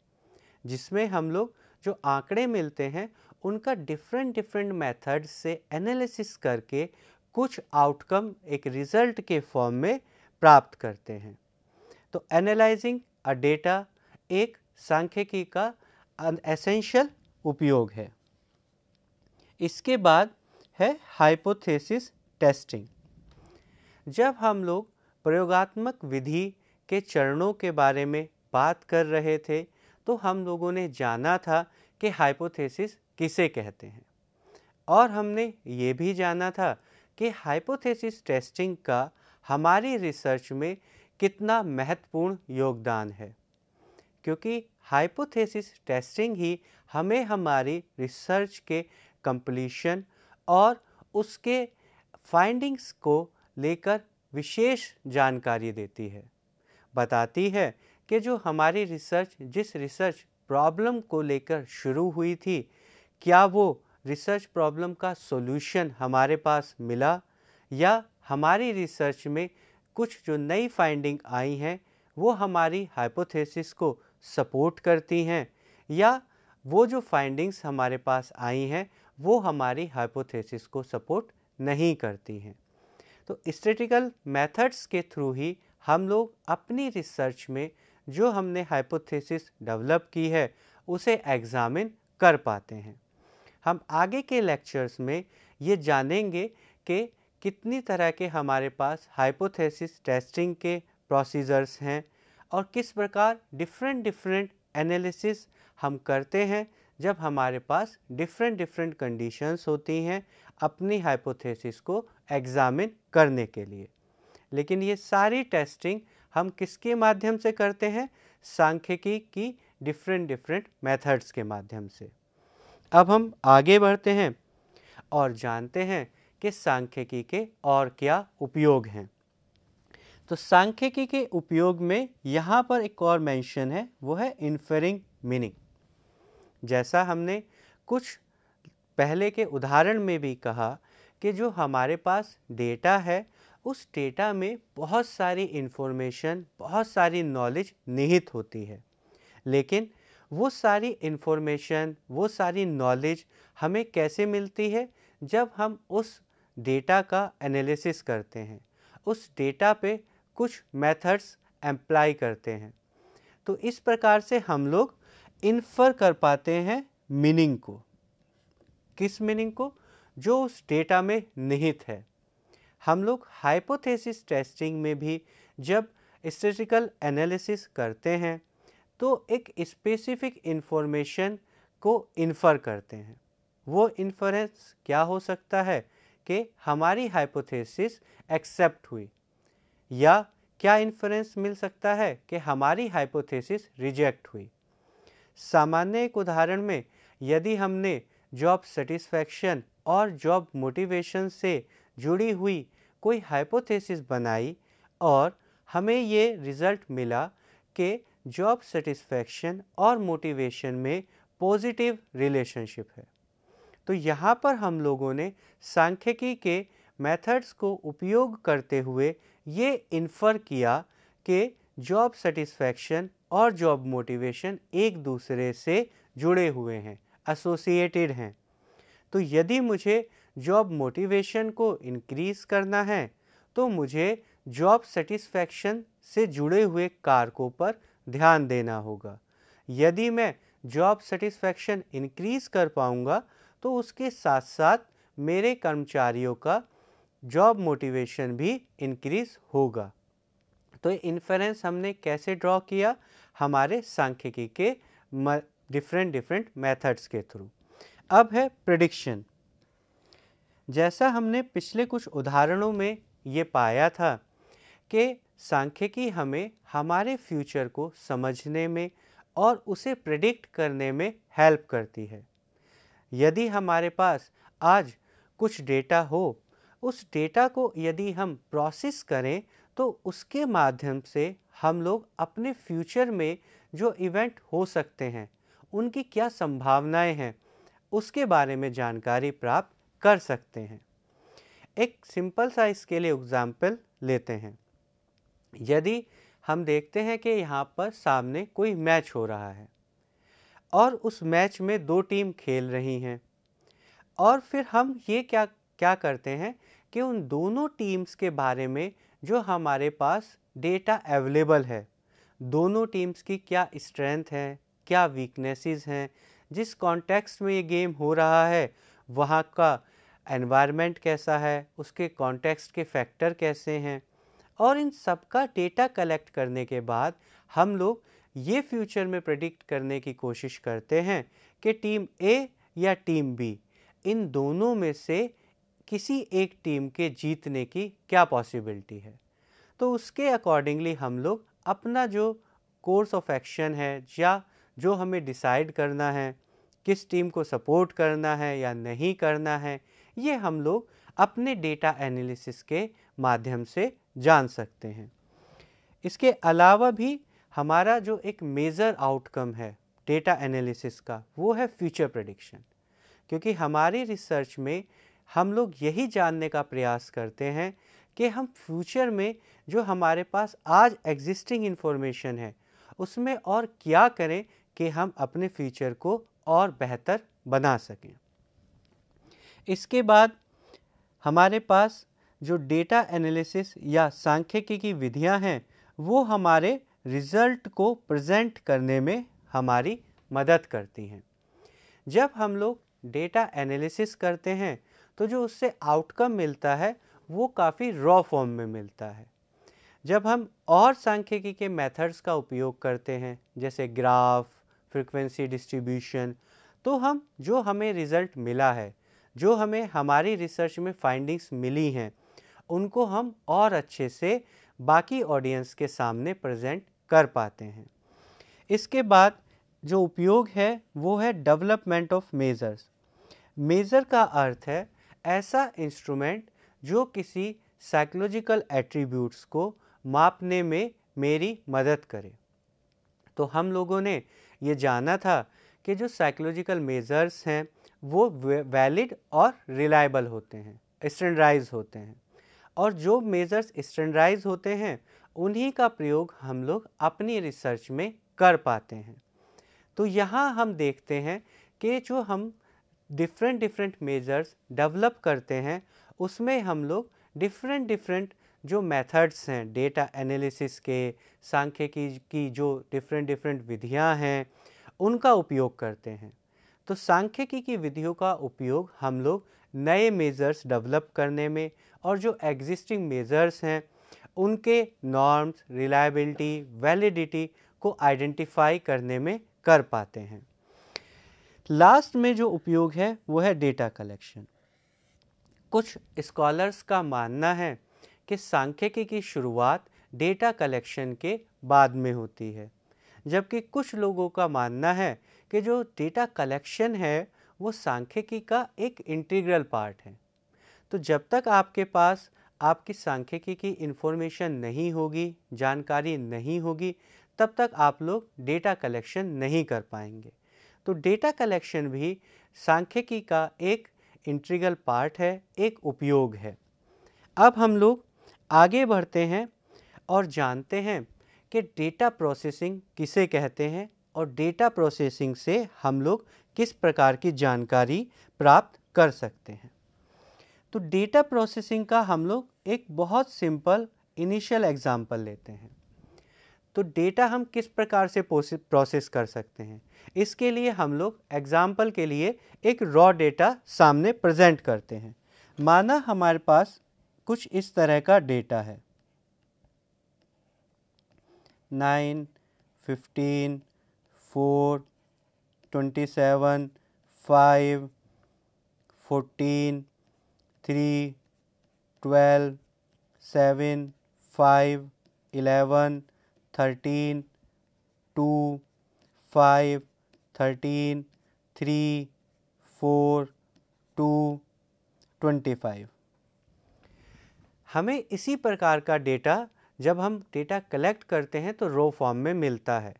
जिसमें हम लोग जो आंकड़े मिलते हैं उनका डिफरेंट डिफरेंट मेथड से एनालिसिस करके कुछ आउटकम एक रिजल्ट के फॉर्म में प्राप्त करते हैं तो एनालाइजिंग अ डेटा एक सांख्यिकी का एसेंशियल उपयोग है इसके बाद है हाइपोथेसिस टेस्टिंग जब हम लोग प्रयोगात्मक विधि के चरणों के बारे में बात कर रहे थे तो हम लोगों ने जाना था कि हाइपोथेसिस किसे कहते हैं और हमने ये भी जाना था कि हाइपोथेसिस टेस्टिंग का हमारी रिसर्च में कितना महत्वपूर्ण योगदान है क्योंकि हाइपोथेसिस टेस्टिंग ही हमें हमारी रिसर्च के कंप्लीशन और उसके फाइंडिंग्स को लेकर विशेष जानकारी देती है बताती है कि जो हमारी रिसर्च जिस रिसर्च प्रॉब्लम को लेकर शुरू हुई थी क्या वो रिसर्च प्रॉब्लम का सॉल्यूशन हमारे पास मिला या हमारी रिसर्च में कुछ जो नई फाइंडिंग आई हैं वो हमारी हाइपोथेसिस को सपोर्ट करती हैं या वो जो फाइंडिंग्स हमारे पास आई हैं वो हमारी हाइपोथेसिस को सपोर्ट नहीं करती हैं तो स्टेटिकल मेथड्स के थ्रू ही हम लोग अपनी रिसर्च में जो हमने हाइपोथेसिस डेवलप की है उसे एग्ज़ामिन कर पाते हैं हम आगे के लेक्चर्स में ये जानेंगे कि कितनी तरह के हमारे पास हाइपोथेसिस टेस्टिंग के प्रोसीजर्स हैं और किस प्रकार डिफरेंट डिफरेंट एनालिसिस हम करते हैं जब हमारे पास डिफरेंट डिफरेंट कंडीशंस होती हैं अपनी हाइपोथेसिस को एग्ज़ामिन करने के लिए लेकिन ये सारी टेस्टिंग हम किसके माध्यम से करते हैं सांख्यिकी की डिफरेंट डिफरेंट मेथड्स के माध्यम से अब हम आगे बढ़ते हैं और जानते हैं कि सांख्यिकी के और क्या उपयोग हैं तो सांख्यिकी के उपयोग में यहाँ पर एक और मेंशन है वो है इन्फरिंग मीनिंग जैसा हमने कुछ पहले के उदाहरण में भी कहा कि जो हमारे पास डेटा है उस डेटा में बहुत सारी इन्फॉर्मेशन बहुत सारी नॉलेज निहित होती है लेकिन वो सारी इन्फॉर्मेशन वो सारी नॉलेज हमें कैसे मिलती है जब हम उस डेटा का एनालिसिस करते हैं उस डेटा पे कुछ मेथड्स एम्प्लाई करते हैं तो इस प्रकार से हम लोग इन्फर कर पाते हैं मीनिंग को किस मीनिंग को जो उस डेटा में निहित है हम लोग हाइपोथेसिस टेस्टिंग में भी जब स्टेटिकल एनालिसिस करते हैं तो एक स्पेसिफिक इन्फॉर्मेशन को इन्फर करते हैं वो इन्फरेंस क्या हो सकता है कि हमारी हाइपोथेसिस एक्सेप्ट हुई या क्या इन्फ्रेंस मिल सकता है कि हमारी हाइपोथेसिस रिजेक्ट हुई सामान्य एक उदाहरण में यदि हमने जॉब सेटिस्फैक्शन और जॉब मोटिवेशन से जुड़ी हुई कोई हाइपोथेसिस बनाई और हमें ये रिज़ल्ट मिला कि जॉब सेटिस्फैक्शन और मोटिवेशन में पॉजिटिव रिलेशनशिप है तो यहाँ पर हम लोगों ने सांख्यिकी के मेथड्स को उपयोग करते हुए ये इन्फर किया कि जॉब सेटिस्फैक्शन और जॉब मोटिवेशन एक दूसरे से जुड़े हुए हैं एसोसिएटेड हैं तो यदि मुझे जॉब मोटिवेशन को इनक्रीज़ करना है तो मुझे जॉब सेटिस्फैक्शन से जुड़े हुए कारकों पर ध्यान देना होगा यदि मैं जॉब सेटिस्फैक्शन इंक्रीज़ कर पाऊँगा तो उसके साथ साथ मेरे कर्मचारियों का जॉब मोटिवेशन भी इंक्रीज़ होगा तो इन्फ्रेंस हमने कैसे ड्रॉ किया हमारे सांख्यिकी के डिफरेंट डिफरेंट मेथड्स के थ्रू अब है प्रडिक्शन जैसा हमने पिछले कुछ उदाहरणों में ये पाया था कि सांख्यिकी हमें हमारे फ्यूचर को समझने में और उसे प्रिडिक्ट करने में हेल्प करती है यदि हमारे पास आज कुछ डेटा हो उस डेटा को यदि हम प्रोसेस करें तो उसके माध्यम से हम लोग अपने फ्यूचर में जो इवेंट हो सकते हैं उनकी क्या संभावनाएं हैं उसके बारे में जानकारी प्राप्त कर सकते हैं एक सिंपल सा इसके लिए एग्ज़ाम्पल लेते हैं यदि हम देखते हैं कि यहाँ पर सामने कोई मैच हो रहा है और उस मैच में दो टीम खेल रही हैं और फिर हम ये क्या क्या करते हैं कि उन दोनों टीम्स के बारे में जो हमारे पास डेटा अवेलेबल है दोनों टीम्स की क्या स्ट्रेंथ है क्या वीकनेसेस हैं जिस कॉन्टेक्स्ट में ये गेम हो रहा है वहाँ का एनवायरनमेंट कैसा है उसके कॉन्टेक्स्ट के फैक्टर कैसे हैं और इन सब का डेटा कलेक्ट करने के बाद हम लोग ये फ्यूचर में प्रडिक्ट करने की कोशिश करते हैं कि टीम ए या टीम बी इन दोनों में से किसी एक टीम के जीतने की क्या पॉसिबिलिटी है तो उसके अकॉर्डिंगली हम लोग अपना जो कोर्स ऑफ एक्शन है या जो हमें डिसाइड करना है किस टीम को सपोर्ट करना है या नहीं करना है ये हम लोग अपने डेटा एनालिसिस के माध्यम से जान सकते हैं इसके अलावा भी हमारा जो एक मेज़र आउटकम है डेटा एनालिसिस का वो है फ्यूचर प्रडिक्शन क्योंकि हमारी रिसर्च में हम लोग यही जानने का प्रयास करते हैं कि हम फ्यूचर में जो हमारे पास आज एग्जिस्टिंग इन्फॉर्मेशन है उसमें और क्या करें कि हम अपने फ्यूचर को और बेहतर बना सकें इसके बाद हमारे पास जो डेटा एनालिसिस या सांख्यिकी की विधियां हैं वो हमारे रिज़ल्ट को प्रेजेंट करने में हमारी मदद करती हैं जब हम लोग डेटा एनालिसिस करते हैं तो जो उससे आउटकम मिलता है वो काफ़ी रॉ फॉर्म में मिलता है जब हम और सांख्यिकी के मेथड्स का उपयोग करते हैं जैसे ग्राफ फ्रिक्वेंसी डिस्ट्रीब्यूशन तो हम जो हमें रिज़ल्ट मिला है जो हमें हमारी रिसर्च में फाइंडिंग्स मिली हैं उनको हम और अच्छे से बाकी ऑडियंस के सामने प्रेजेंट कर पाते हैं इसके बाद जो उपयोग है वो है डेवलपमेंट ऑफ मेज़र्स मेज़र का अर्थ है ऐसा इंस्ट्रूमेंट जो किसी साइकोलॉजिकल एट्रीब्यूट्स को मापने में मेरी मदद करे तो हम लोगों ने ये जाना था कि जो साइकोलॉजिकल मेज़र्स हैं वो वैलिड और रिलायबल होते हैं स्टैंडर्डाइज होते हैं और जो मेज़र्स स्टैंडर्डाइज होते हैं उन्हीं का प्रयोग हम लोग अपनी रिसर्च में कर पाते हैं तो यहाँ हम देखते हैं कि जो हम डिफरेंट डिफरेंट मेजर्स डेवलप करते हैं उसमें हम लोग डिफरेंट डिफरेंट जो मेथड्स हैं डेटा एनालिसिस के सांख्यिकी की जो डिफरेंट डिफरेंट विधियां हैं उनका उपयोग करते हैं तो सांख्यिकी की विधियों का उपयोग हम लोग नए मेजर्स डेवलप करने में और जो एग्जिस्टिंग मेज़र्स हैं उनके नॉर्म्स रिलायबिलिटी वैलिडिटी को आइडेंटिफाई करने में कर पाते हैं लास्ट में जो उपयोग है वो है डेटा कलेक्शन कुछ स्कॉलर्स का मानना है कि सांख्यिकी की शुरुआत डेटा कलेक्शन के बाद में होती है जबकि कुछ लोगों का मानना है कि जो डेटा कलेक्शन है वो सांख्यिकी का एक इंटीग्रल पार्ट है तो जब तक आपके पास आपकी सांख्यिकी की इन्फॉर्मेशन नहीं होगी जानकारी नहीं होगी तब तक आप लोग डेटा कलेक्शन नहीं कर पाएंगे तो डेटा कलेक्शन भी सांख्यिकी का एक इंट्रीगल पार्ट है एक उपयोग है अब हम लोग आगे बढ़ते हैं और जानते हैं कि डेटा प्रोसेसिंग किसे कहते हैं और डेटा प्रोसेसिंग से हम लोग किस प्रकार की जानकारी प्राप्त कर सकते हैं तो डेटा प्रोसेसिंग का हम लोग एक बहुत सिंपल इनिशियल एग्ज़ाम्पल लेते हैं तो डेटा हम किस प्रकार से प्रोसेस कर सकते हैं इसके लिए हम लोग एग्ज़ाम्पल के लिए एक रॉ डेटा सामने प्रेजेंट करते हैं माना हमारे पास कुछ इस तरह का डेटा है nine fifteen four twenty seven five fourteen three twelve seven five eleven thirteen two five thirteen three four two twenty five हमें इसी प्रकार का डेटा जब हम डेटा कलेक्ट करते हैं तो रो फॉर्म में मिलता है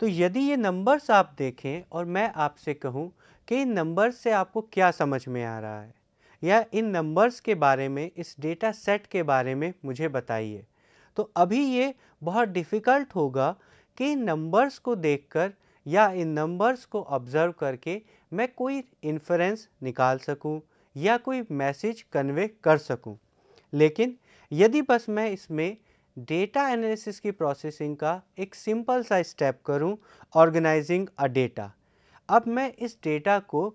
तो यदि ये नंबर्स आप देखें और मैं आपसे कहूँ कि इन नंबर्स से आपको क्या समझ में आ रहा है या इन नंबर्स के बारे में इस डेटा सेट के बारे में मुझे बताइए तो अभी ये बहुत डिफ़िकल्ट होगा कि इन नंबर्स को देखकर या इन नंबर्स को ऑब्ज़र्व करके मैं कोई इन्फ्रेंस निकाल सकूं या कोई मैसेज कन्वे कर सकूं लेकिन यदि बस मैं इसमें डेटा एनालिसिस की प्रोसेसिंग का एक सिंपल सा स्टेप करूं ऑर्गेनाइजिंग अ डेटा अब मैं इस डेटा को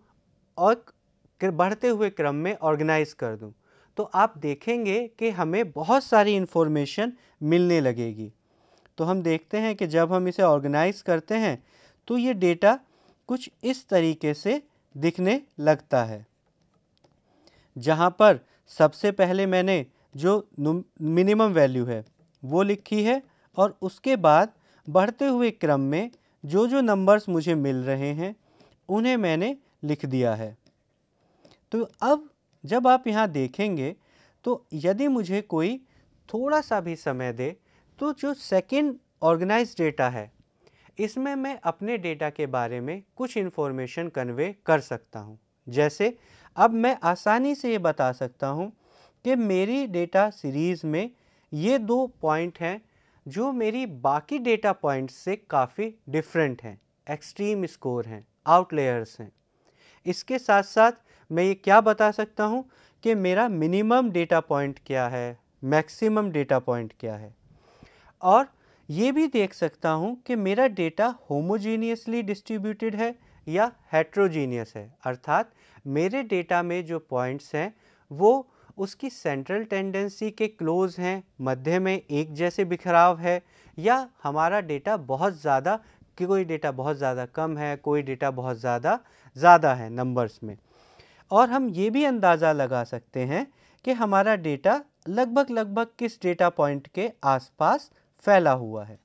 बढ़ते हुए क्रम में ऑर्गेनाइज़ कर दूँ तो आप देखेंगे कि हमें बहुत सारी इन्फॉर्मेशन मिलने लगेगी तो हम देखते हैं कि जब हम इसे ऑर्गेनाइज़ करते हैं तो ये डेटा कुछ इस तरीके से दिखने लगता है जहाँ पर सबसे पहले मैंने जो मिनिमम वैल्यू है वो लिखी है और उसके बाद बढ़ते हुए क्रम में जो जो नंबर्स मुझे मिल रहे हैं उन्हें मैंने लिख दिया है तो अब जब आप यहाँ देखेंगे तो यदि मुझे कोई थोड़ा सा भी समय दे तो जो सेकेंड ऑर्गेनाइज डेटा है इसमें मैं अपने डेटा के बारे में कुछ इन्फॉर्मेशन कन्वे कर सकता हूँ जैसे अब मैं आसानी से ये बता सकता हूँ कि मेरी डेटा सीरीज़ में ये दो पॉइंट हैं जो मेरी बाकी डेटा पॉइंट्स से काफ़ी डिफरेंट हैं एक्सट्रीम स्कोर हैं आउटलेयर्स हैं इसके साथ साथ मैं ये क्या बता सकता हूँ कि मेरा मिनिमम डेटा पॉइंट क्या है मैक्सिमम डेटा पॉइंट क्या है और ये भी देख सकता हूँ कि मेरा डेटा होमोजीनियसली डिस्ट्रीब्यूटेड है या हेट्रोजीनियस है अर्थात मेरे डेटा में जो पॉइंट्स हैं वो उसकी सेंट्रल टेंडेंसी के क्लोज हैं मध्य में एक जैसे बिखराव है या हमारा डेटा बहुत ज़्यादा कोई डेटा बहुत ज़्यादा कम है कोई डेटा बहुत ज़्यादा ज़्यादा है नंबर्स में और हम ये भी अंदाज़ा लगा सकते हैं कि हमारा डेटा लगभग लगभग किस डेटा पॉइंट के आसपास फैला हुआ है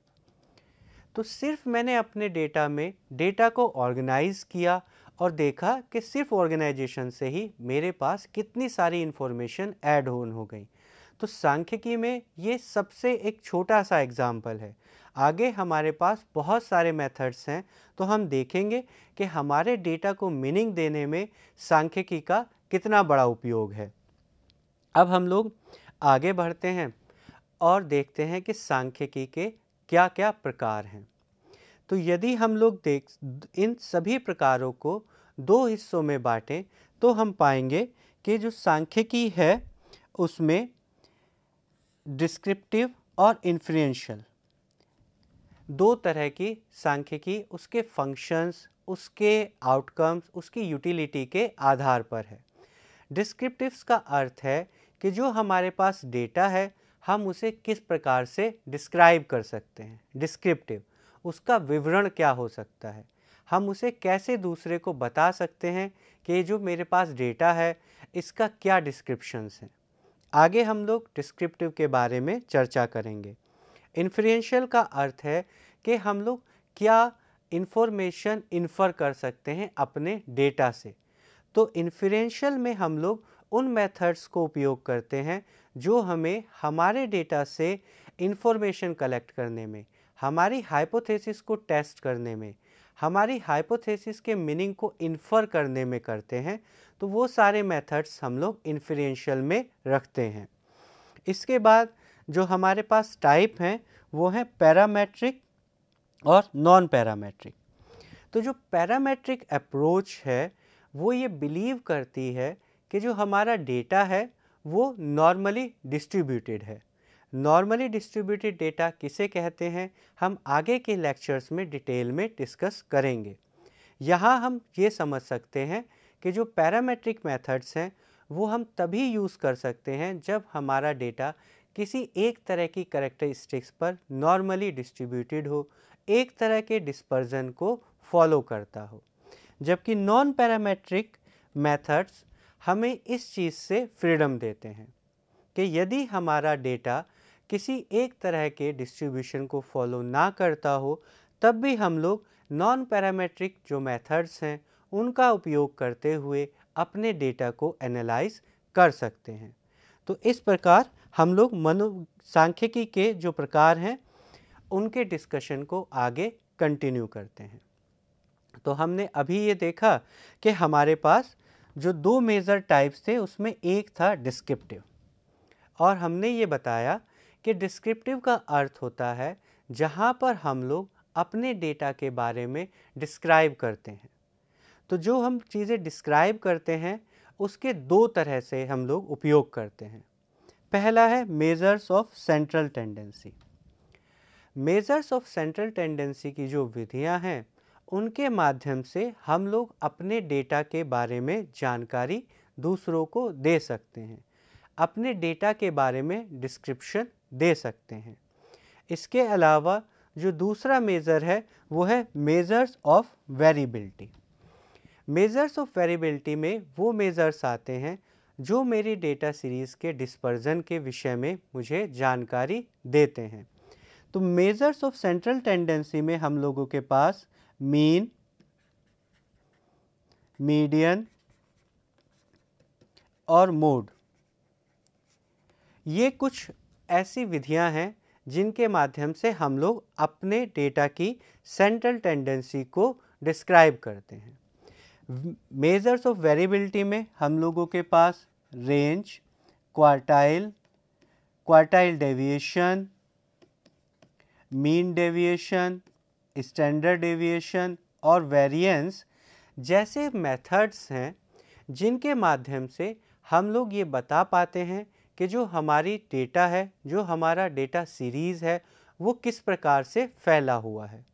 तो सिर्फ मैंने अपने डेटा में डेटा को ऑर्गेनाइज़ किया और देखा कि सिर्फ ऑर्गेनाइजेशन से ही मेरे पास कितनी सारी इन्फॉर्मेशन ऐड ऑन हो गई तो सांख्यिकी में ये सबसे एक छोटा सा एग्ज़ाम्पल है आगे हमारे पास बहुत सारे मेथड्स हैं तो हम देखेंगे कि हमारे डेटा को मीनिंग देने में सांख्यिकी का कितना बड़ा उपयोग है अब हम लोग आगे बढ़ते हैं और देखते हैं कि सांख्यिकी के क्या क्या प्रकार हैं तो यदि हम लोग देख इन सभी प्रकारों को दो हिस्सों में बांटें तो हम पाएंगे कि जो सांख्यिकी है उसमें डिस्क्रिप्टिव और इन्फ्लुएंशियल दो तरह की सांख्यिकी उसके फंक्शंस उसके आउटकम्स उसकी यूटिलिटी के आधार पर है डिस्क्रिप्टिव्स का अर्थ है कि जो हमारे पास डेटा है हम उसे किस प्रकार से डिस्क्राइब कर सकते हैं डिस्क्रिप्टिव उसका विवरण क्या हो सकता है हम उसे कैसे दूसरे को बता सकते हैं कि जो मेरे पास डेटा है इसका क्या डिस्क्रिप्शंस हैं आगे हम लोग डिस्क्रिप्टिव के बारे में चर्चा करेंगे इन्फ्लुएंशियल का अर्थ है कि हम लोग क्या इन्फॉर्मेशन इन्फर कर सकते हैं अपने डेटा से तो इन्फ्लुएंशियल में हम लोग उन मेथड्स को उपयोग करते हैं जो हमें हमारे डेटा से इन्फॉर्मेशन कलेक्ट करने में हमारी हाइपोथेसिस को टेस्ट करने में हमारी हाइपोथेसिस के मीनिंग को इन्फर करने में करते हैं तो वो सारे मेथड्स हम लोग इन्फ्लुएंशियल में रखते हैं इसके बाद जो हमारे पास टाइप हैं वो हैं पैरामेट्रिक और नॉन पैरामेट्रिक तो जो पैरामेट्रिक अप्रोच है वो ये बिलीव करती है कि जो हमारा डेटा है वो नॉर्मली डिस्ट्रीब्यूटेड है नॉर्मली डिस्ट्रीब्यूटेड डेटा किसे कहते हैं हम आगे के लेक्चर्स में डिटेल में डिस्कस करेंगे यहाँ हम ये समझ सकते हैं कि जो पैरामेट्रिक मेथड्स हैं वो हम तभी यूज़ कर सकते हैं जब हमारा डेटा किसी एक तरह की करेक्टरिस्टिक्स पर नॉर्मली डिस्ट्रीब्यूटेड हो एक तरह के डिस्पर्जन को फॉलो करता हो जबकि नॉन पैरामेट्रिक मेथड्स हमें इस चीज़ से फ्रीडम देते हैं कि यदि हमारा डेटा किसी एक तरह के डिस्ट्रीब्यूशन को फॉलो ना करता हो तब भी हम लोग नॉन पैरामेट्रिक जो मेथड्स हैं उनका उपयोग करते हुए अपने डेटा को एनालाइज कर सकते हैं तो इस प्रकार हम लोग मनोसांख्यिकी के जो प्रकार हैं उनके डिस्कशन को आगे कंटिन्यू करते हैं तो हमने अभी ये देखा कि हमारे पास जो दो मेज़र टाइप्स थे उसमें एक था डिस्क्रिप्टिव और हमने ये बताया कि डिस्क्रिप्टिव का अर्थ होता है जहाँ पर हम लोग अपने डेटा के बारे में डिस्क्राइब करते हैं तो जो हम चीज़ें डिस्क्राइब करते हैं उसके दो तरह से हम लोग उपयोग करते हैं पहला है measures of central tendency measures of central tendency की जो विधियां हैं उनके माध्यम से हम लोग अपने डेटा के बारे में जानकारी दूसरों को दे सकते हैं अपने डेटा के बारे में डिस्क्रिप्शन दे सकते हैं इसके अलावा जो दूसरा मेज़र है वो है measures of variability measures of variability में वो मेज़र्स आते हैं जो मेरी डेटा सीरीज़ के डिस्पर्जन के विषय में मुझे जानकारी देते हैं तो मेज़र्स ऑफ सेंट्रल टेंडेंसी में हम लोगों के पास मीन मीडियन और मोड ये कुछ ऐसी विधियां हैं जिनके माध्यम से हम लोग अपने डेटा की सेंट्रल टेंडेंसी को डिस्क्राइब करते हैं मेज़र्स ऑफ वेरिएबिलिटी में हम लोगों के पास range quartile quartile deviation mean deviation standard deviation और वेरिएंस जैसे मेथड्स हैं जिनके माध्यम से हम लोग ये बता पाते हैं कि जो हमारी डेटा है जो हमारा डेटा सीरीज़ है वो किस प्रकार से फैला हुआ है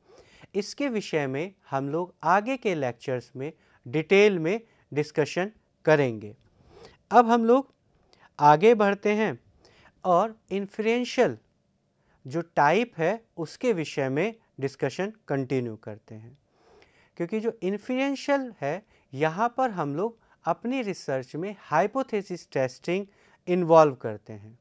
इसके विषय में हम लोग आगे के लेक्चर्स में डिटेल में डिस्कशन करेंगे अब हम लोग आगे बढ़ते हैं और इन्फ्लुएंशियल जो टाइप है उसके विषय में डिस्कशन कंटिन्यू करते हैं क्योंकि जो इन्फ्लुएंशियल है यहाँ पर हम लोग अपनी रिसर्च में हाइपोथेसिस टेस्टिंग इन्वॉल्व करते हैं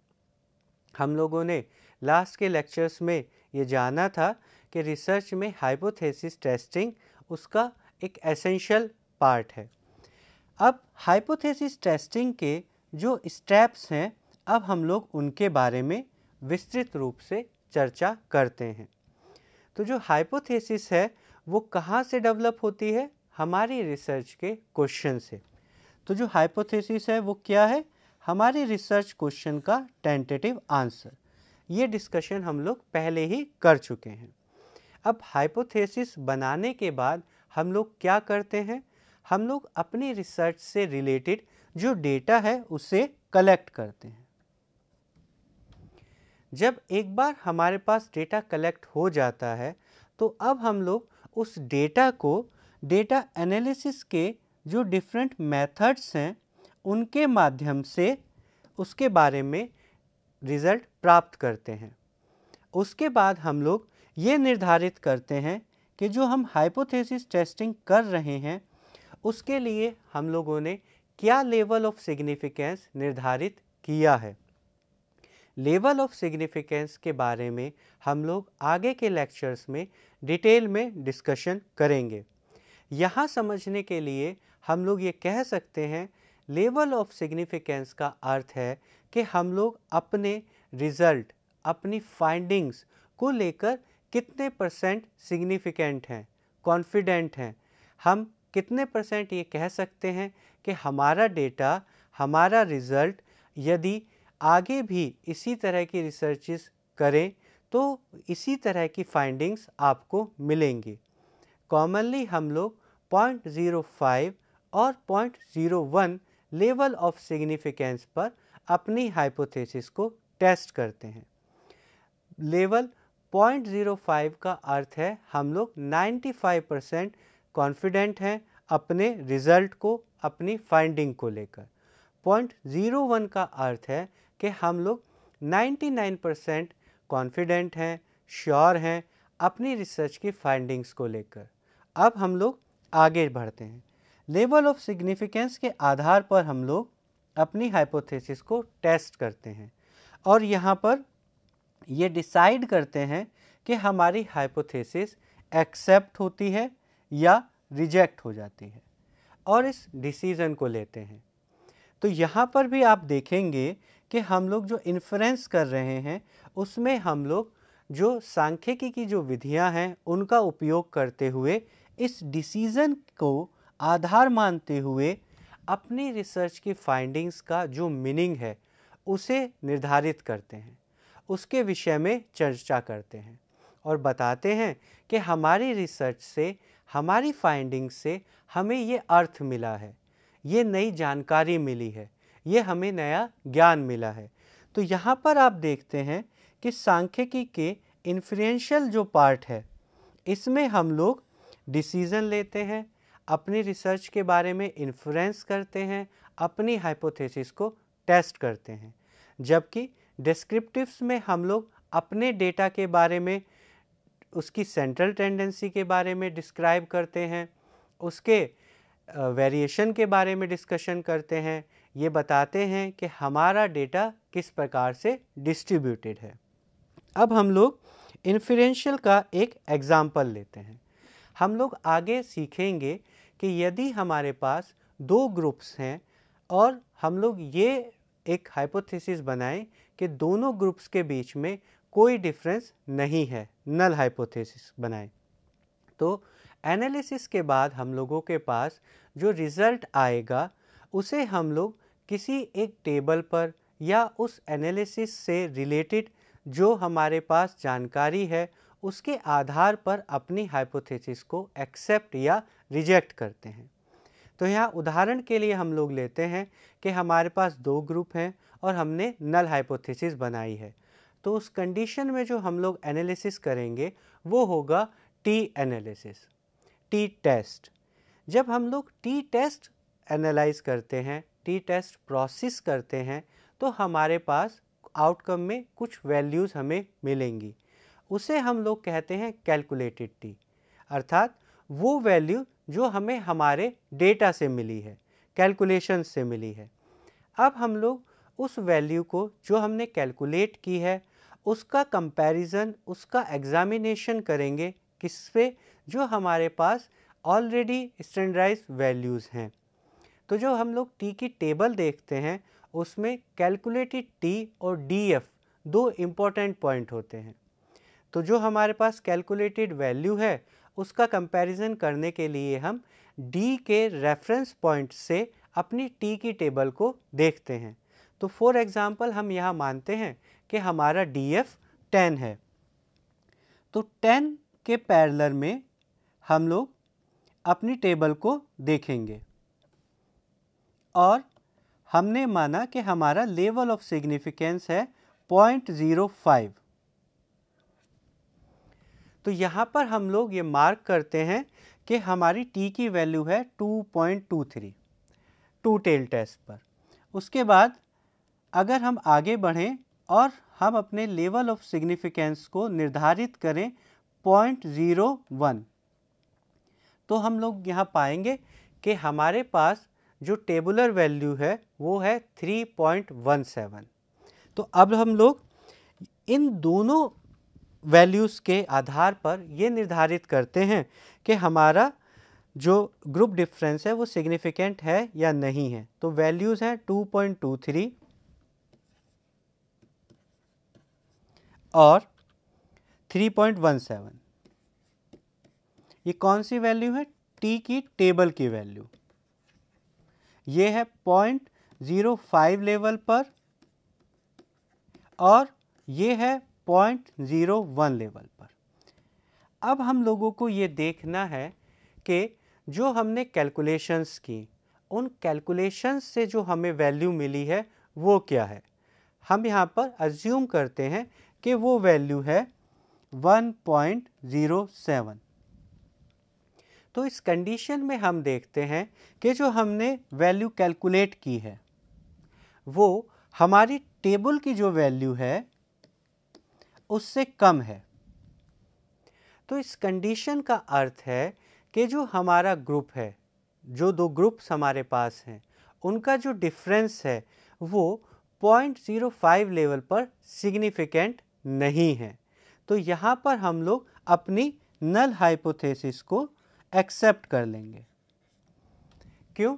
हम लोगों ने लास्ट के लेक्चर्स में ये जाना था कि रिसर्च में हाइपोथेसिस टेस्टिंग उसका एक एसेंशियल पार्ट है अब हाइपोथेसिस टेस्टिंग के जो स्टेप्स हैं अब हम लोग उनके बारे में विस्तृत रूप से चर्चा करते हैं तो जो हाइपोथेसिस है वो कहाँ से डेवलप होती है हमारी रिसर्च के क्वेश्चन से तो जो हाइपोथेसिस है वो क्या है हमारे रिसर्च क्वेश्चन का टेंटेटिव आंसर ये डिस्कशन हम लोग पहले ही कर चुके हैं अब हाइपोथेसिस बनाने के बाद हम लोग क्या करते हैं हम लोग अपनी रिसर्च से रिलेटेड जो डेटा है उसे कलेक्ट करते हैं जब एक बार हमारे पास डेटा कलेक्ट हो जाता है तो अब हम लोग उस डेटा को डेटा एनालिसिस के जो डिफरेंट मेथड्स हैं उनके माध्यम से उसके बारे में रिज़ल्ट प्राप्त करते हैं उसके बाद हम लोग ये निर्धारित करते हैं कि जो हम हाइपोथेसिस टेस्टिंग कर रहे हैं उसके लिए हम लोगों ने क्या लेवल ऑफ सिग्निफिकेंस निर्धारित किया है लेवल ऑफ सिग्निफिकेंस के बारे में हम लोग आगे के लेक्चर्स में डिटेल में डिस्कशन करेंगे यहाँ समझने के लिए हम लोग ये कह सकते हैं लेवल ऑफ सिग्निफिकेंस का अर्थ है कि हम लोग अपने रिज़ल्ट अपनी फाइंडिंग्स को लेकर कितने परसेंट सिग्निफिकेंट हैं कॉन्फिडेंट हैं हम कितने परसेंट ये कह सकते हैं कि हमारा डेटा हमारा रिज़ल्ट यदि आगे भी इसी तरह की रिसर्चेस करें तो इसी तरह की फाइंडिंग्स आपको मिलेंगी कॉमनली हम लोग पॉइंट ज़ीरो फाइव और point zero one level of significance पर अपनी हाइपोथेसिस को टेस्ट करते हैं लेवल 0.05 का अर्थ है हम लोग 95 परसेंट कॉन्फिडेंट हैं अपने रिजल्ट को अपनी फाइंडिंग को लेकर 0.01 का अर्थ है कि हम लोग 99 परसेंट कॉन्फिडेंट हैं श्योर हैं अपनी रिसर्च की फाइंडिंग्स को लेकर अब हम लोग आगे बढ़ते हैं लेवल ऑफ सिग्निफिकेंस के आधार पर हम लोग अपनी हाइपोथेसिस को टेस्ट करते हैं और यहाँ पर ये डिसाइड करते हैं कि हमारी हाइपोथेसिस एक्सेप्ट होती है या रिजेक्ट हो जाती है और इस डिसीज़न को लेते हैं तो यहाँ पर भी आप देखेंगे कि हम लोग जो इन्फ्रेंस कर रहे हैं उसमें हम लोग जो सांख्यिकी की जो विधियाँ हैं उनका उपयोग करते हुए इस डिसीज़न को आधार मानते हुए अपनी रिसर्च की फाइंडिंग्स का जो मीनिंग है उसे निर्धारित करते हैं उसके विषय में चर्चा करते हैं और बताते हैं कि हमारी रिसर्च से हमारी फाइंडिंग से हमें ये अर्थ मिला है ये नई जानकारी मिली है ये हमें नया ज्ञान मिला है तो यहाँ पर आप देखते हैं कि सांख्यिकी के इन्फ्लुएंशियल जो पार्ट है इसमें हम लोग डिसीज़न लेते हैं अपनी रिसर्च के बारे में इन्फ्लुएंस करते हैं अपनी हाइपोथेसिस को टेस्ट करते हैं जबकि डिस्क्रिप्टिव्स में हम लोग अपने डेटा के बारे में उसकी सेंट्रल टेंडेंसी के बारे में डिस्क्राइब करते हैं उसके वेरिएशन के बारे में डिस्कशन करते हैं ये बताते हैं कि हमारा डेटा किस प्रकार से डिस्ट्रीब्यूटेड है अब हम लोग इन्फ्लुएंशियल का एक एग्ज़ाम्पल लेते हैं हम लोग आगे सीखेंगे कि यदि हमारे पास दो ग्रुप्स हैं और हम लोग ये एक हाइपोथेसिस बनाएं कि दोनों ग्रुप्स के बीच में कोई डिफरेंस नहीं है नल हाइपोथेसिस बनाएं तो एनालिसिस के बाद हम लोगों के पास जो रिज़ल्ट आएगा उसे हम लोग किसी एक टेबल पर या उस एनालिसिस से रिलेटेड जो हमारे पास जानकारी है उसके आधार पर अपनी हाइपोथेसिस को एक्सेप्ट या रिजेक्ट करते हैं तो यहाँ उदाहरण के लिए हम लोग लेते हैं कि हमारे पास दो ग्रुप हैं और हमने नल हाइपोथेसिस बनाई है तो उस कंडीशन में जो हम लोग एनालिसिस करेंगे वो होगा टी एनालिसिस टी टेस्ट जब हम लोग टी टेस्ट एनालाइज करते हैं टी टेस्ट प्रोसेस करते हैं तो हमारे पास आउटकम में कुछ वैल्यूज़ हमें मिलेंगी उसे हम लोग कहते हैं कैलकुलेटेड टी अर्थात वो वैल्यू जो हमें हमारे डेटा से मिली है कैलकुलेशन से मिली है अब हम लोग उस वैल्यू को जो हमने कैलकुलेट की है उसका कंपैरिजन उसका एग्ज़ामिनेशन करेंगे किस पे जो हमारे पास ऑलरेडी स्टैंडर्डाइज वैल्यूज़ हैं तो जो हम लोग टी की टेबल देखते हैं उसमें कैलकुलेटेड टी और डी एफ दो इम्पॉर्टेंट पॉइंट होते हैं तो जो हमारे पास कैलकुलेटेड वैल्यू है उसका कंपैरिजन करने के लिए हम डी के रेफरेंस पॉइंट से अपनी टी की टेबल को देखते हैं तो फॉर एग्ज़ाम्पल हम यहाँ मानते हैं कि हमारा डी एफ टेन है तो टेन के पैरलर में हम लोग अपनी टेबल को देखेंगे और हमने माना कि हमारा लेवल ऑफ सिग्निफिकेंस है पॉइंट ज़ीरो फाइव तो यहाँ पर हम लोग ये मार्क करते हैं कि हमारी टी की वैल्यू है 2.23 टू टेल टेस्ट पर उसके बाद अगर हम आगे बढ़ें और हम अपने लेवल ऑफ सिग्निफिकेंस को निर्धारित करें पॉइंट ज़ीरो वन तो हम लोग यहाँ पाएंगे कि हमारे पास जो टेबुलर वैल्यू है वो है थ्री पॉइंट वन सेवन तो अब हम लोग इन दोनों वैल्यूज़ के आधार पर ये निर्धारित करते हैं कि हमारा जो ग्रुप डिफरेंस है वो सिग्निफिकेंट है या नहीं है तो वैल्यूज़ हैं 2.23 और 3.17 ये कौन सी वैल्यू है टी की टेबल की वैल्यू ये है पॉइंट ज़ीरो फाइव लेवल पर और ये है पॉइंट जीरो वन लेवल पर अब हम लोगों को ये देखना है कि जो हमने कैलकुलेशंस की उन कैलकुलेशंस से जो हमें वैल्यू मिली है वो क्या है हम यहाँ पर अज्यूम करते हैं कि वो वैल्यू है वन पॉइंट जीरो सेवन तो इस कंडीशन में हम देखते हैं कि जो हमने वैल्यू कैलकुलेट की है वो हमारी टेबल की जो वैल्यू है उससे कम है तो इस कंडीशन का अर्थ है कि जो हमारा ग्रुप है जो दो ग्रुप्स हमारे पास हैं उनका जो डिफरेंस है वो 0.05 लेवल पर सिग्निफिकेंट नहीं है तो यहाँ पर हम लोग अपनी नल हाइपोथेसिस को एक्सेप्ट कर लेंगे क्यों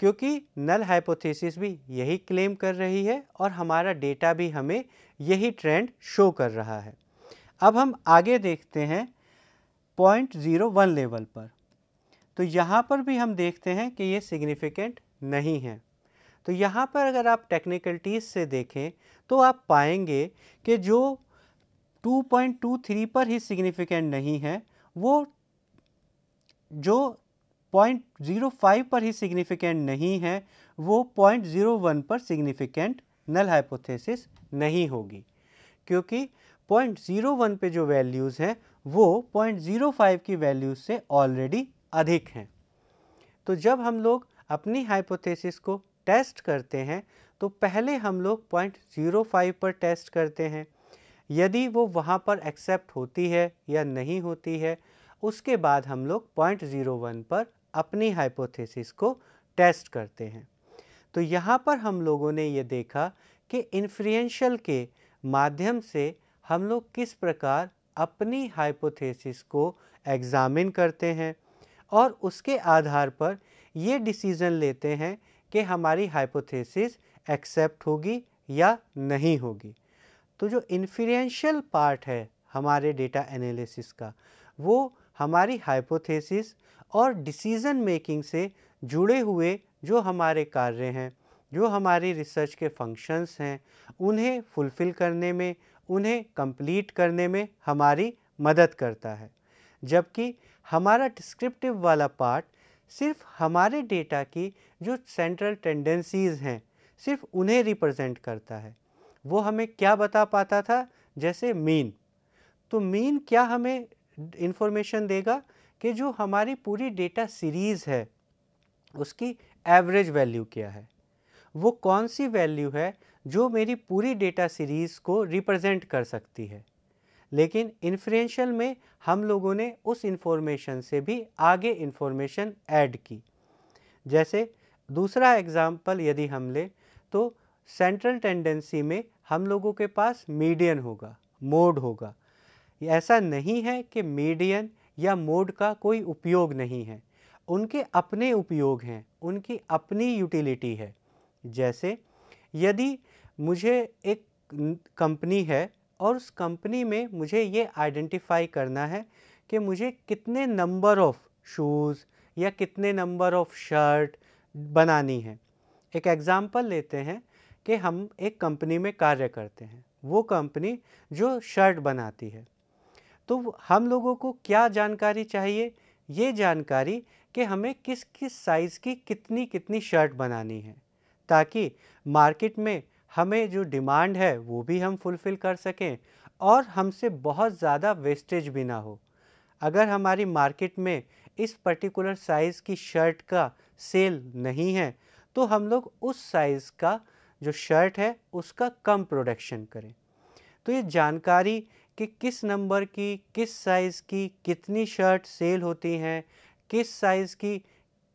क्योंकि नल हाइपोथेसिस भी यही क्लेम कर रही है और हमारा डेटा भी हमें यही ट्रेंड शो कर रहा है अब हम आगे देखते हैं पॉइंट ज़ीरो वन लेवल पर तो यहाँ पर भी हम देखते हैं कि ये सिग्निफिकेंट नहीं है तो यहाँ पर अगर आप टेक्निकलिटीज़ से देखें तो आप पाएंगे कि जो 2.23 पर ही सिग्निफिकेंट नहीं है वो जो पॉइंट ज़ीरो फाइव पर ही सिग्निफिकेंट नहीं है वो पॉइंट जीरो वन पर सिग्निफिकेंट नल हाइपोथेसिस नहीं होगी क्योंकि पॉइंट जीरो वन पर जो वैल्यूज़ हैं वो पॉइंट ज़ीरो फाइव की वैल्यूज़ से ऑलरेडी अधिक हैं तो जब हम लोग अपनी हाइपोथेसिस को टेस्ट करते हैं तो पहले हम लोग पॉइंट जीरो फाइव पर टेस्ट करते हैं यदि वो वहाँ पर एक्सेप्ट होती है या नहीं होती है उसके बाद हम लोग पॉइंट ज़ीरो वन पर अपनी हाइपोथेसिस को टेस्ट करते हैं तो यहाँ पर हम लोगों ने ये देखा कि इन्फ्लुएंशियल के माध्यम से हम लोग किस प्रकार अपनी हाइपोथेसिस को एग्ज़ामिन करते हैं और उसके आधार पर ये डिसीज़न लेते हैं कि हमारी हाइपोथेसिस एक्सेप्ट होगी या नहीं होगी तो जो इन्फ्लुएंशियल पार्ट है हमारे डेटा एनालिसिस का वो हमारी हाइपोथेसिस और डिसीज़न मेकिंग से जुड़े हुए जो हमारे कार्य हैं जो हमारी रिसर्च के फंक्शंस हैं उन्हें फुलफ़िल करने में उन्हें कंप्लीट करने में हमारी मदद करता है जबकि हमारा डिस्क्रिप्टिव वाला पार्ट सिर्फ हमारे डेटा की जो सेंट्रल टेंडेंसीज़ हैं सिर्फ उन्हें रिप्रेजेंट करता है वो हमें क्या बता पाता था जैसे मीन तो मीन क्या हमें इन्फॉर्मेशन देगा कि जो हमारी पूरी डेटा सीरीज़ है उसकी एवरेज वैल्यू क्या है वो कौन सी वैल्यू है जो मेरी पूरी डेटा सीरीज़ को रिप्रेजेंट कर सकती है लेकिन इन्फ्लुएंशियल में हम लोगों ने उस इन्फॉर्मेशन से भी आगे इन्फॉर्मेशन ऐड की जैसे दूसरा एग्ज़ाम्पल यदि हम लें तो सेंट्रल टेंडेंसी में हम लोगों के पास मीडियन होगा मोड होगा ऐसा नहीं है कि मीडियन या मोड का कोई उपयोग नहीं है उनके अपने उपयोग हैं उनकी अपनी यूटिलिटी है जैसे यदि मुझे एक कंपनी है और उस कंपनी में मुझे ये आइडेंटिफाई करना है कि मुझे कितने नंबर ऑफ़ शूज़ या कितने नंबर ऑफ़ शर्ट बनानी है एक एग्ज़ाम्पल लेते हैं कि हम एक कंपनी में कार्य करते हैं वो कंपनी जो शर्ट बनाती है तो हम लोगों को क्या जानकारी चाहिए ये जानकारी कि हमें किस किस साइज़ की कितनी कितनी शर्ट बनानी है ताकि मार्केट में हमें जो डिमांड है वो भी हम फुलफ़िल कर सकें और हमसे बहुत ज़्यादा वेस्टेज भी ना हो अगर हमारी मार्केट में इस पर्टिकुलर साइज़ की शर्ट का सेल नहीं है तो हम लोग उस साइज़ का जो शर्ट है उसका कम प्रोडक्शन करें तो ये जानकारी कि किस नंबर की किस साइज़ की कितनी शर्ट सेल होती हैं किस साइज़ की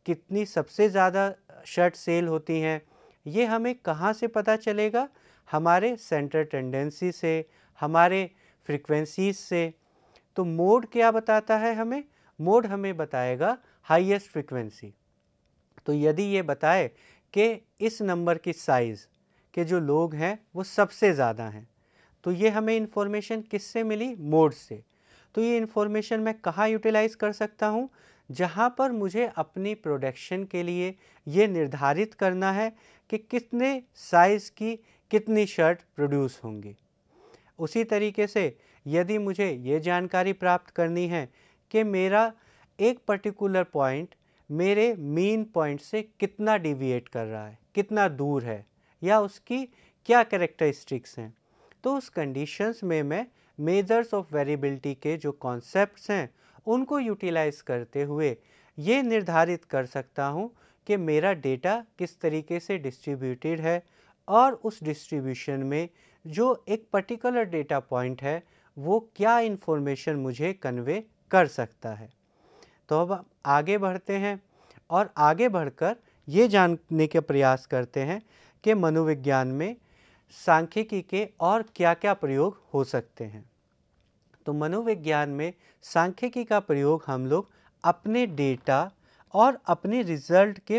कितनी सबसे ज़्यादा शर्ट सेल होती हैं ये हमें कहाँ से पता चलेगा हमारे सेंटर टेंडेंसी से हमारे फ्रिक्वेंसीज से तो मोड क्या बताता है हमें मोड हमें बताएगा हाईएस्ट फ्रिक्वेंसी तो यदि ये बताए कि इस नंबर की साइज़ के जो लोग हैं वो सबसे ज़्यादा हैं तो ये हमें इन्फॉर्मेशन किससे मिली मोड से तो ये इन्फॉर्मेशन मैं कहाँ यूटिलाइज़ कर सकता हूँ जहाँ पर मुझे अपनी प्रोडक्शन के लिए ये निर्धारित करना है कि कितने साइज़ की कितनी शर्ट प्रोड्यूस होंगी उसी तरीके से यदि मुझे ये जानकारी प्राप्त करनी है कि मेरा एक पर्टिकुलर पॉइंट मेरे मेन पॉइंट से कितना डिविएट कर रहा है कितना दूर है या उसकी क्या करेक्टरिस्टिक्स हैं तो उस कंडीशंस में मैं मेजर्स ऑफ वेरिएबिलिटी के जो कॉन्सेप्ट्स हैं उनको यूटिलाइज करते हुए ये निर्धारित कर सकता हूँ कि मेरा डेटा किस तरीके से डिस्ट्रीब्यूटेड है और उस डिस्ट्रीब्यूशन में जो एक पर्टिकुलर डेटा पॉइंट है वो क्या इन्फॉर्मेशन मुझे कन्वे कर सकता है तो अब आगे बढ़ते हैं और आगे बढ़कर ये जानने के प्रयास करते हैं कि मनोविज्ञान में सांख्यिकी के और क्या क्या प्रयोग हो सकते हैं तो मनोविज्ञान में सांख्यिकी का प्रयोग हम लोग अपने डेटा और अपने रिजल्ट के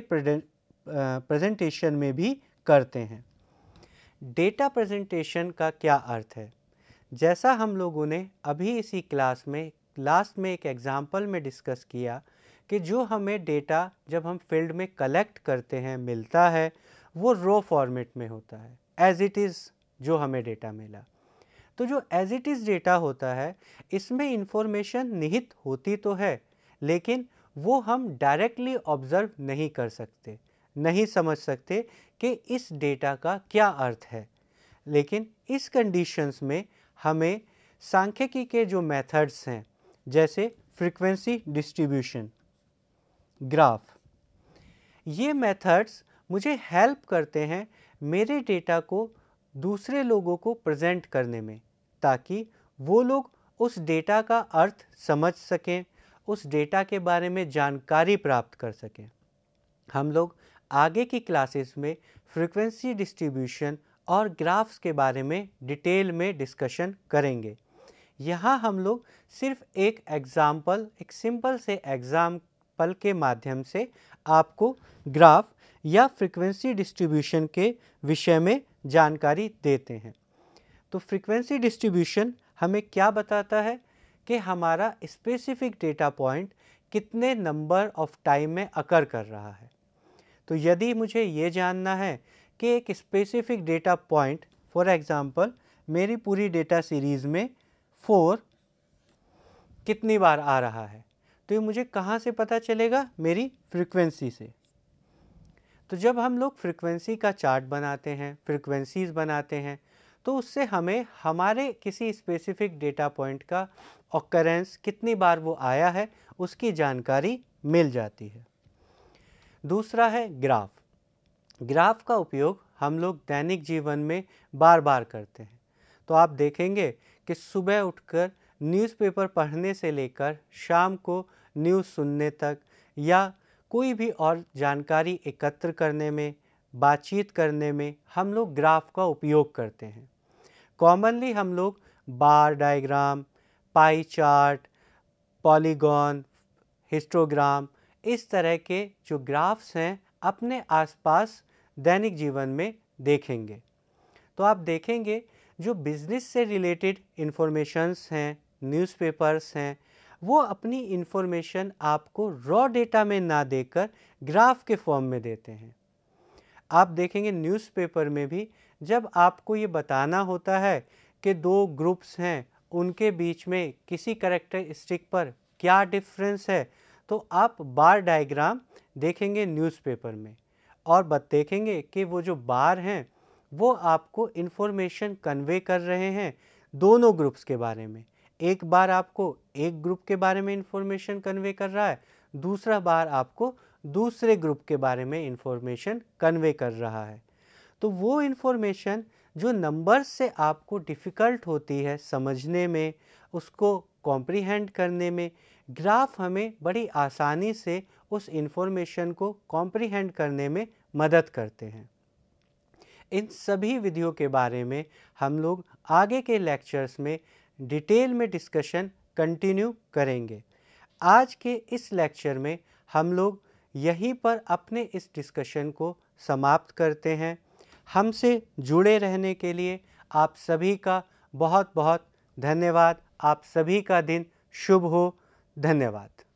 प्रेजेंटेशन में भी करते हैं डेटा प्रेजेंटेशन का क्या अर्थ है जैसा हम लोगों ने अभी इसी क्लास में लास्ट में एक एग्ज़ाम्पल में डिस्कस किया कि जो हमें डेटा जब हम फील्ड में कलेक्ट करते हैं मिलता है वो रो फॉर्मेट में होता है एज इट इज़ जो हमें डेटा मिला तो जो एज इट इज़ डेटा होता है इसमें इंफॉर्मेशन निहित होती तो है लेकिन वो हम डायरेक्टली ऑब्ज़र्व नहीं कर सकते नहीं समझ सकते कि इस डेटा का क्या अर्थ है लेकिन इस कंडीशंस में हमें सांख्यिकी के जो मेथड्स हैं जैसे फ्रीक्वेंसी डिस्ट्रीब्यूशन ग्राफ ये मेथड्स मुझे हेल्प करते हैं मेरे डेटा को दूसरे लोगों को प्रेजेंट करने में ताकि वो लोग उस डेटा का अर्थ समझ सकें उस डेटा के बारे में जानकारी प्राप्त कर सकें हम लोग आगे की क्लासेस में फ्रीक्वेंसी डिस्ट्रीब्यूशन और ग्राफ्स के बारे में डिटेल में डिस्कशन करेंगे यहाँ हम लोग सिर्फ एक एग्ज़ाम्पल एक सिंपल से एग्ज़ाम्पल के माध्यम से आपको ग्राफ या फ्रीक्वेंसी डिस्ट्रीब्यूशन के विषय में जानकारी देते हैं तो फ्रीक्वेंसी डिस्ट्रीब्यूशन हमें क्या बताता है कि हमारा स्पेसिफिक डेटा पॉइंट कितने नंबर ऑफ टाइम में अकर कर रहा है तो यदि मुझे ये जानना है कि एक specific data point for example मेरी पूरी डेटा सीरीज़ में फोर कितनी बार आ रहा है तो ये मुझे कहाँ से पता चलेगा मेरी फ्रीक्वेंसी से तो जब हम लोग फ्रिक्वेंसी का चार्ट बनाते हैं फ्रिक्वेंसीज़ बनाते हैं तो उससे हमें हमारे किसी स्पेसिफिक डेटा पॉइंट का ऑकरेंस कितनी बार वो आया है उसकी जानकारी मिल जाती है दूसरा है ग्राफ ग्राफ का उपयोग हम लोग दैनिक जीवन में बार बार करते हैं तो आप देखेंगे कि सुबह उठकर न्यूज़पेपर पढ़ने से लेकर शाम को न्यूज़ सुनने तक या कोई भी और जानकारी एकत्र करने में बातचीत करने में हम लोग ग्राफ का उपयोग करते हैं कॉमनली हम लोग bar diagram pie chart polygon histogram इस तरह के जो ग्राफ्स हैं अपने आसपास दैनिक जीवन में देखेंगे तो आप देखेंगे जो बिज़नेस से रिलेटेड इन्फॉर्मेशंस हैं न्यूज़पेपर्स हैं वो अपनी इन्फॉर्मेशन आपको रॉ डेटा में ना देकर ग्राफ के फॉर्म में देते हैं आप देखेंगे न्यूज़पेपर में भी जब आपको ये बताना होता है कि दो ग्रुप्स हैं उनके बीच में किसी करेक्टरिस्टिक पर क्या डिफरेंस है तो आप बार डायग्राम देखेंगे न्यूज़पेपर में और बत देखेंगे कि वो जो बार हैं वो आपको इन्फॉर्मेशन कन्वे कर रहे हैं दोनों ग्रुप्स के बारे में एक बार आपको एक ग्रुप के बारे में इंफॉर्मेशन कन्वे कर रहा है दूसरा बार आपको दूसरे ग्रुप के बारे में इंफॉर्मेशन कन्वे कर रहा है तो वो इन्फॉर्मेशन जो नंबर्स से आपको डिफ़िकल्ट होती है समझने में उसको कॉम्प्रीहेंड करने में ग्राफ हमें बड़ी आसानी से उस इन्फॉर्मेशन को कॉम्प्रीहेंड करने में मदद करते हैं इन सभी विधियों के बारे में हम लोग आगे के लेक्चर्स में डिटेल में डिस्कशन कंटिन्यू करेंगे आज के इस लेक्चर में हम लोग यहीं पर अपने इस डिस्कशन को समाप्त करते हैं हमसे जुड़े रहने के लिए आप सभी का बहुत बहुत धन्यवाद आप सभी का दिन शुभ हो धन्यवाद